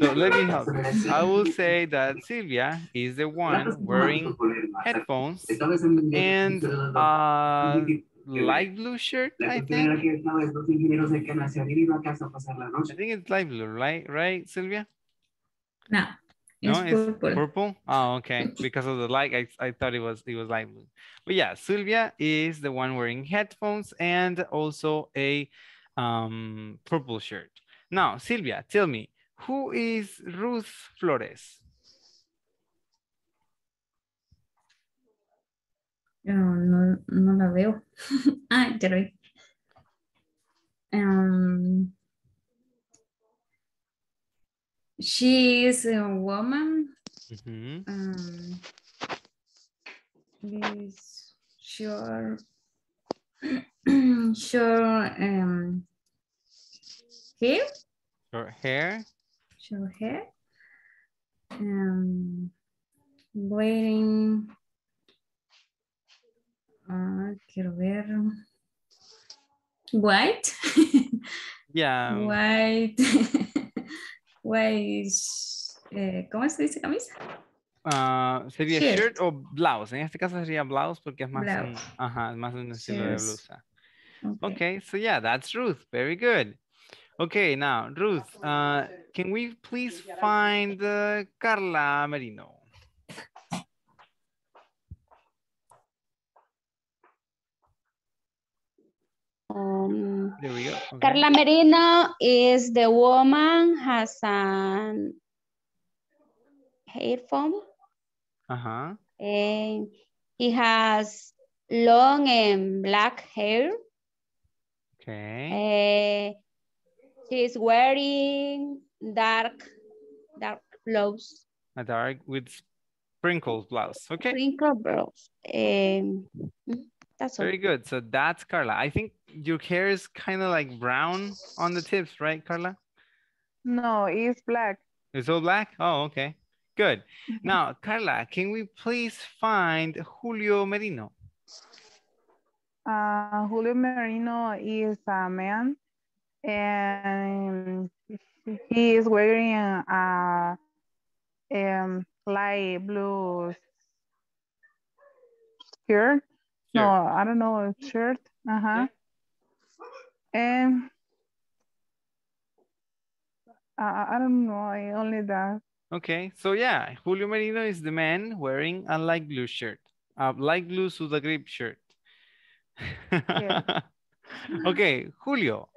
So let me help. [LAUGHS] I will say that Silvia is the one wearing headphones and a light blue shirt, I think. I think it's light blue, right, right Silvia? No. No, it's purple. purple. Oh, okay. Because of the light, I, I thought it was it was light blue. But yeah, Sylvia is the one wearing headphones and also a um, purple shirt. Now, Silvia, tell me, who is Ruth Flores? No, no, no la veo. [LAUGHS] ah, ya lo vi. Um, she is a woman. Mm -hmm. um, is sure [CLEARS THROAT] Short [CLEARS THROAT] em, hair. short hair. short hair. Um, em, wearing, Ah, quiero ver. White. [LAUGHS] yeah. White. [LAUGHS] White. Eh, ¿Cómo se dice camisa? Ah, sería shirt. o blouse. En este caso sería blouse porque es más, ajá, un, más un estilo de blusa. Okay. so yeah, that's Ruth. Very good. Okay, now, Ruth, uh, can we please find uh, Carla Merino? Um, there we go. Okay. Carla Merino is the woman has an hair foam. Uh-huh. And he has long and black hair. Okay. Uh, she's wearing dark, dark clothes. A dark with sprinkled blouse. Okay. Sprinkled blouse. Um, that's Very all. good. So that's Carla. I think your hair is kind of like brown on the tips, right, Carla? No, it's black. It's all black? Oh, okay. Good. Mm-hmm. Now, Carla, can we please find Julio Merino? Uh, Julio Merino is a man and he is wearing a, um, light blue skirt. No, I don't know, shirt. Uh-huh. Yeah. And uh, I don't know, only that. Okay, so yeah, Julio Merino is the man wearing a light blue shirt, a light blue Sudagrip shirt. Yeah. [LAUGHS] okay, Julio,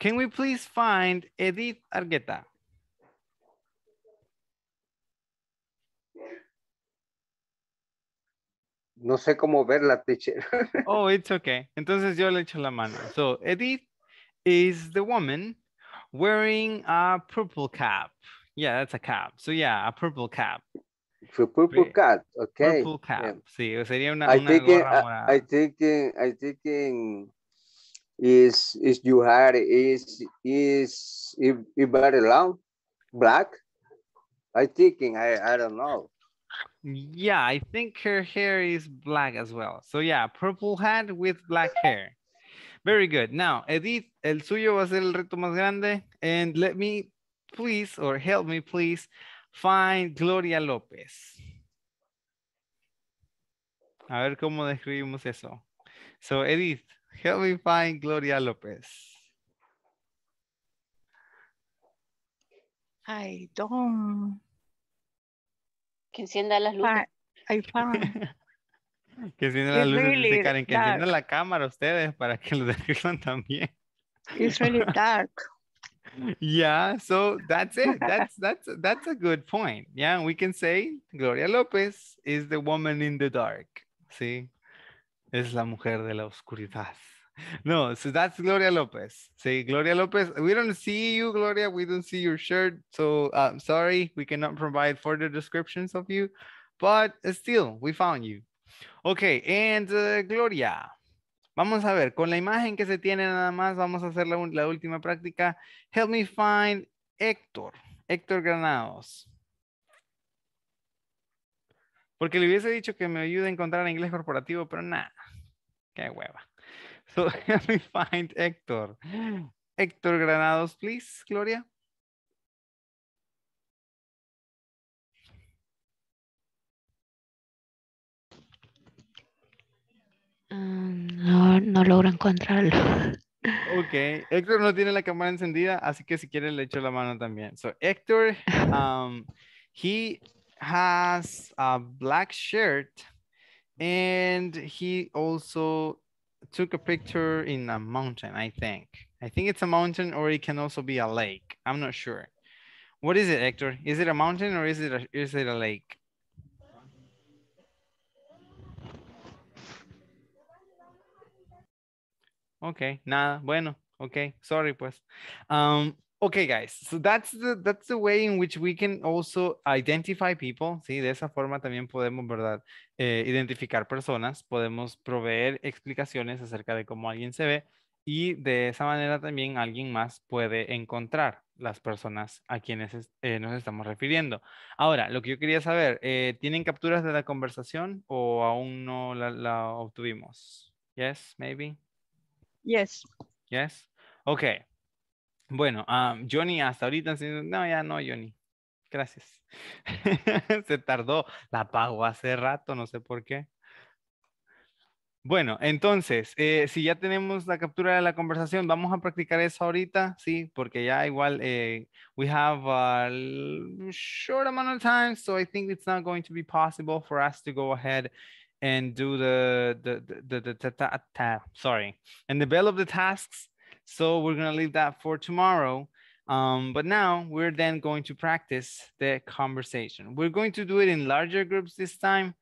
can we please find Edith Argueta? No sé cómo verla, teacher. [LAUGHS] oh, it's okay. Entonces yo le echo la mano. So, Edith is the woman wearing a purple cap. Yeah, that's a cap. So yeah, a purple cap for Purple Cat, ok. Purple Cat, yeah. sí, sería una, I una think gorra it, I, I think, I think is, is you had, is, is, is very long, black. I thinking, I, I don't know. Yeah, I think her hair is black as well. So yeah, purple hat with black hair. Very good. Now, Edith, el suyo va a ser el reto más grande. And let me please, or help me please, Find Gloria López. A ver cómo describimos eso. So, Edith, help me find Gloria López. Ay, don't. Que encienda las luces. I found. [LAUGHS] que encienda las luces, Karen. Que encienda la cámara ustedes para que lo [LAUGHS] describan también. It's really dark. yeah so that's it [LAUGHS] that's that's that's a good point yeah we can say gloria lopez is the woman in the dark see es la mujer de la oscuridad no so that's gloria lopez say gloria lopez we don't see you gloria we don't see your shirt so i'm um, sorry we cannot provide further descriptions of you but still we found you okay and uh, gloria Vamos a ver, con la imagen que se tiene nada más, vamos a hacer la, última práctica. Help me find Héctor, Héctor Granados. Porque le hubiese dicho que me ayude a encontrar inglés corporativo, pero nada. Qué hueva. So, [LAUGHS] help me find Héctor. Héctor Granados, please, Gloria. Mm, no, no logro encontrarlo. [LAUGHS] Ok, Héctor no tiene la cámara encendida, así que si quiere le echo la mano también. So, Héctor, [LAUGHS] um, he has a black shirt and he also took a picture in a mountain, I think. I think it's a mountain or it can also be a lake. I'm not sure. What is it, Hector? Is it a mountain or is it a, is it a lake? Ok, nada, bueno, ok, sorry pues. Um, okay guys, so that's the, that's the way in which we can also identify people, ¿sí? De esa forma también podemos, ¿verdad? Eh, identificar personas, podemos proveer explicaciones acerca de cómo alguien se ve y de esa manera también alguien más puede encontrar las personas a quienes eh, nos estamos refiriendo. Ahora, lo que yo quería saber, eh, ¿tienen capturas de la conversación o aún no la, la obtuvimos? Yes, maybe. Yes. Yes. Ok. Bueno, Johnny hasta ahorita, no, ya no, Johnny. Gracias. [LAUGHS] Se tardó, la pago hace rato, no sé por qué. Bueno, entonces, eh, si ya tenemos la captura de la conversación, vamos a practicar eso ahorita, sí, porque ya igual eh, we have a short amount of time, so I think it's not going to be possible for us to go ahead and do the the the, the, the ta, ta, ta, sorry and develop the tasks. So we're gonna leave that for tomorrow. Um, but now we're then going to practice the conversation. We're going to do it in larger groups this time.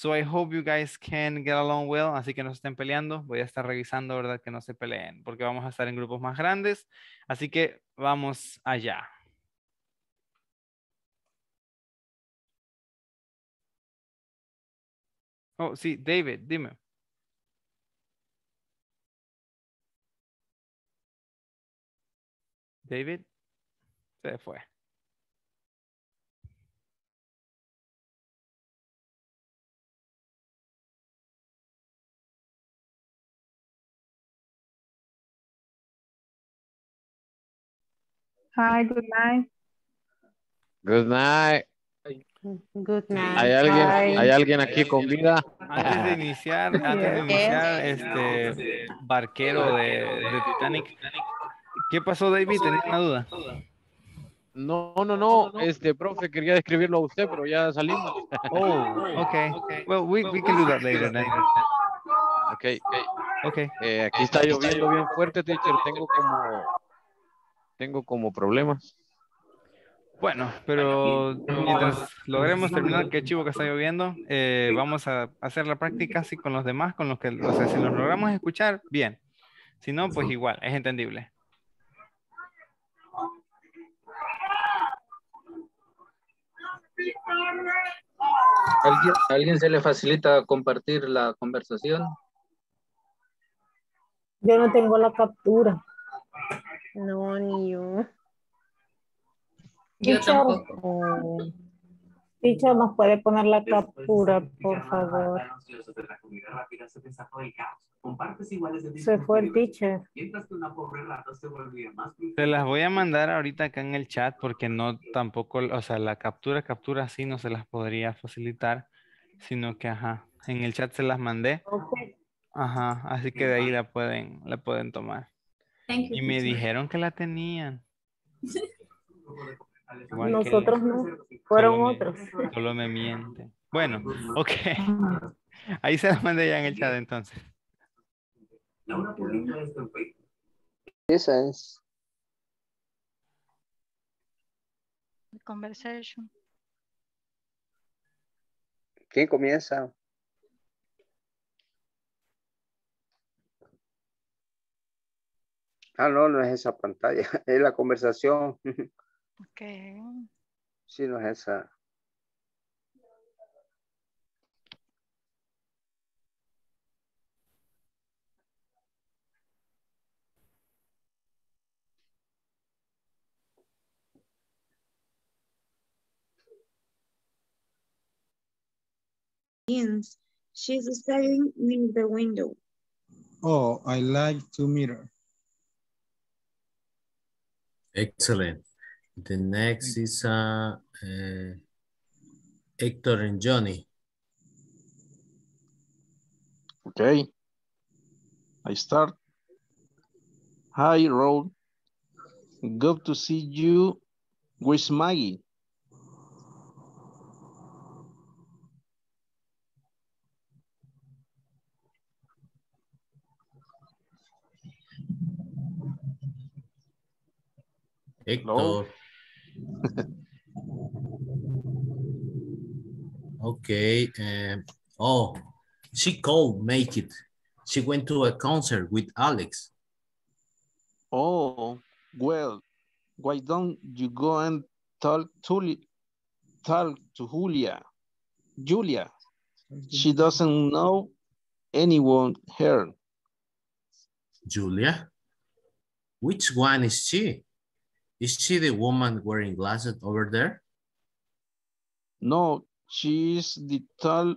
So I hope you guys can get along well. Así que no estén peleando. Voy a estar revisando, ¿verdad? Que no se peleen porque vamos a estar en grupos más grandes. Así que vamos allá. Oh, sí, David, dime. David se fue. Hi, good night. Good night. ¿Hay alguien, ¿Hay alguien aquí con vida? Antes de iniciar, [LAUGHS] antes de iniciar, este barquero de, Titanic. ¿Qué pasó, David? ¿Tenés una duda? No, no, no. Este, profe, quería describirlo a usted, pero ya salimos. Oh, ok [LAUGHS] Well, we, can do that later. Okay. Okay. Eh, aquí está lloviendo bien fuerte, teacher. Tengo como, tengo como problemas. Bueno, pero mientras logremos terminar qué chivo que está lloviendo, eh, vamos a hacer la práctica así con los demás, con los que, o sea, si nos logramos escuchar, bien. Si no, pues igual, es entendible. alguien se le facilita compartir la conversación? Yo no tengo la captura. No, ni yo. Dicho, eh, ¿nos puede poner la captura, por favor? Se fue el teacher. Se las voy a mandar ahorita acá en el chat porque no tampoco, o sea, la captura, captura sí no se las podría facilitar, sino que, ajá, en el chat se las mandé. Ajá, así que de ahí la pueden, la pueden tomar. Y me dijeron que la tenían. [LAUGHS] [LAUGHS] Nosotros no, fueron otros. solo me miente. Bueno, [LAUGHS] ok. [LAUGHS] Ahí se la mandé ya en el chat entonces. Esa es. Conversation. ¿Quién comienza? Ah, no, no es esa pantalla, [LAUGHS] es la conversación. Okay. Sino Hesa? She's standing near the window. Oh, I like to meet her. Excellent. The next is uh, uh, Hector and Johnny. Okay. I start. Hi, Roll. Good to see you. Where's Maggie? Hector. Hello. [LAUGHS] okay. Eh, oh, she called. make it. She went to a concert with Alex. Oh, well, why don't you go and talk to, talk to Julia? Julia, she doesn't know anyone here. Julia? Which one is she? Is she the woman wearing glasses over there? No, she's the tall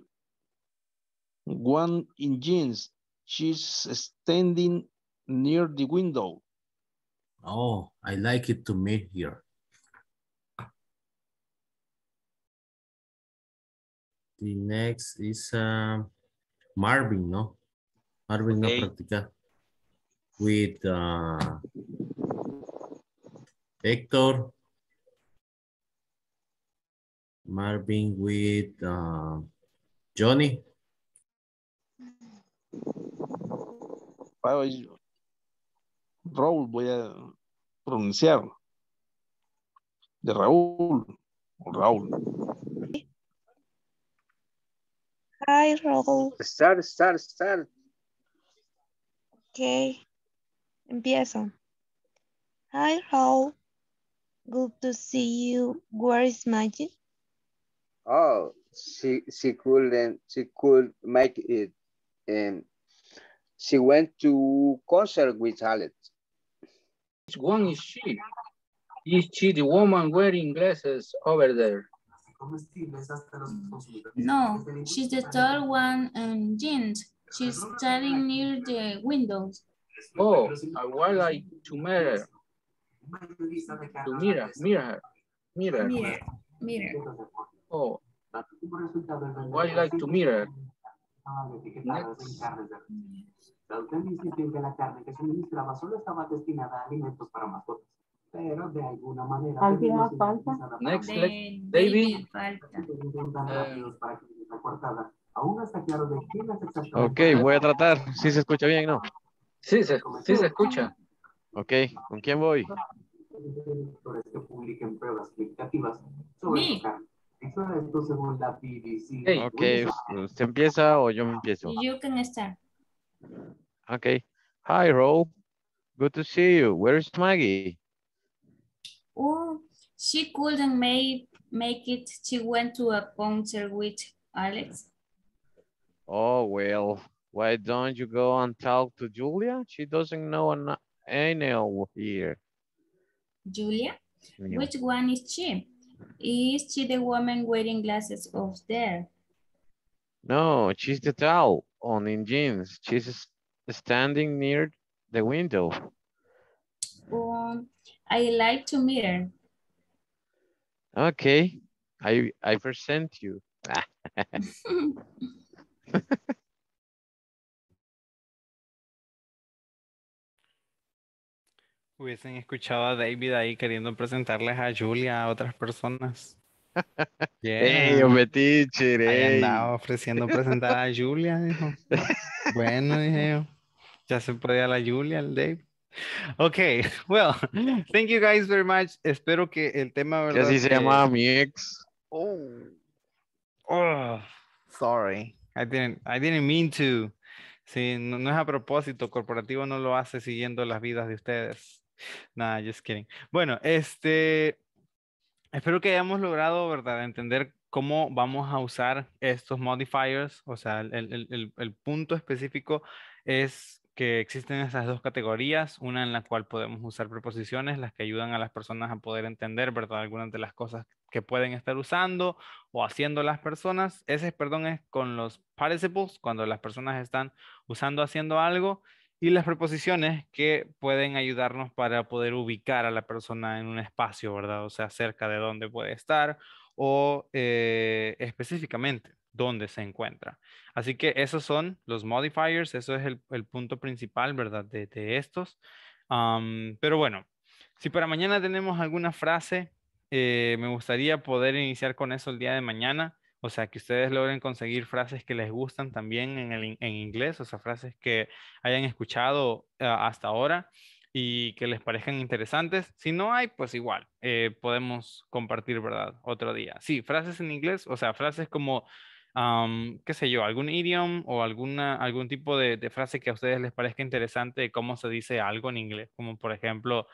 one in jeans. She's standing near the window. Oh, I like it to meet here. The next is uh, Marvin, no? Marvin okay. no practica with uh, Héctor. Marvin with uh, Johnny. Raúl, voy a pronunciar. De Raúl. Raúl. Hi, Raúl. Start, start, start. Okay, Empiezo. Hi, Raúl. Good to see you. Where is Maggie? Oh, she she couldn't she could make it, and she went to concert with Alex. Which one is she? Is she the woman wearing glasses over there? No, she's the tall one in jeans. She's standing near the windows. Oh, I would like to matter. Mira, mira, mira. mira. mira. Oh. Why you like to mirror? Next. La la carne que solo estaba destinada a alimentos para mascotas, pero de alguna manera... falta? Next, David. Ok, voy a tratar, si se escucha bien, ¿no? Sí, se, sí se escucha. Ok, ¿con quién voy? que publiquen pruebas explicativas sobre sí. Esto según la BBC. Okay. ok, ¿usted empieza o yo me empiezo? You can start. Ok. Hi, Rob. Good to see you. Where is Maggie? Oh, she couldn't make, make it. She went to a concert with Alex. Oh, well, why don't you go and talk to Julia? She doesn't know annual here. Julia, yeah. which one is she? Is she the woman wearing glasses off there? No, she's the tall on in jeans. She's standing near the window. Um, I like to meet her. Okay, I I present you. [LAUGHS] [LAUGHS] [LAUGHS] Hubiesen escuchado a David ahí queriendo presentarles a Julia a otras personas. Yeah. yo metí andaba ofreciendo presentar a Julia, dijo. [LAUGHS] Bueno, dije yo. Ya se puede a la Julia, el Dave. Ok, [LAUGHS] well, thank you guys very much. Espero que el tema, ¿verdad? así se llama eh, mi ex. Oh. oh. Sorry. I didn't, I didn't mean to. Sí, no, no, es a propósito, corporativo no lo hace siguiendo las vidas de ustedes. Nada, just kidding. Bueno, este, espero que hayamos logrado, ¿verdad?, entender cómo vamos a usar estos modifiers. O sea, el, punto específico es que existen esas dos categorías, una en la cual podemos usar preposiciones, las que ayudan a las personas a poder entender, ¿verdad?, algunas de las cosas que pueden estar usando o haciendo las personas. Ese, perdón, es con los participles, cuando las personas están usando, haciendo algo y las preposiciones que pueden ayudarnos para poder ubicar a la persona en un espacio, ¿verdad? O sea, cerca de dónde puede estar o eh, específicamente dónde se encuentra. Así que esos son los modifiers, eso es el, punto principal, ¿verdad? De, estos. pero bueno, si para mañana tenemos alguna frase, eh, me gustaría poder iniciar con eso el día de mañana. O sea, que ustedes logren conseguir frases que les gustan también en, inglés, o sea, frases que hayan escuchado eh, hasta ahora y que les parezcan interesantes. Si no hay, pues igual, eh, podemos compartir, ¿verdad? Otro día. Sí, frases en inglés, o sea, frases como, qué sé yo, algún idiom o alguna, algún tipo de, frase que a ustedes les parezca interesante cómo se dice algo en inglés, como por ejemplo,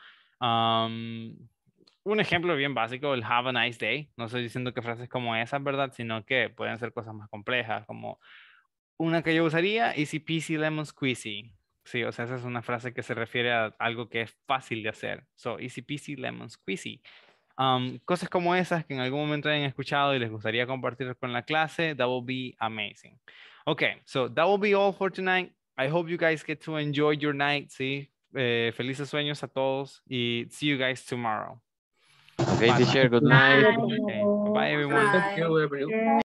un ejemplo bien básico, el have a nice day. No estoy diciendo que frases como esas, ¿verdad? Sino que pueden ser cosas más complejas, como una que yo usaría, easy peasy lemon squeezy. Sí, o sea, esa es una frase que se refiere a algo que es fácil de hacer. So, easy peasy lemon squeezy. cosas como esas que en algún momento hayan escuchado y les gustaría compartir con la clase, that will be amazing. Okay, so that will be all for tonight. I hope you guys get to enjoy your night, ¿sí? Eh, felices sueños a todos y see you guys tomorrow. Great Bye -bye. Good night. Bye, Bye everyone. Thank you, everyone.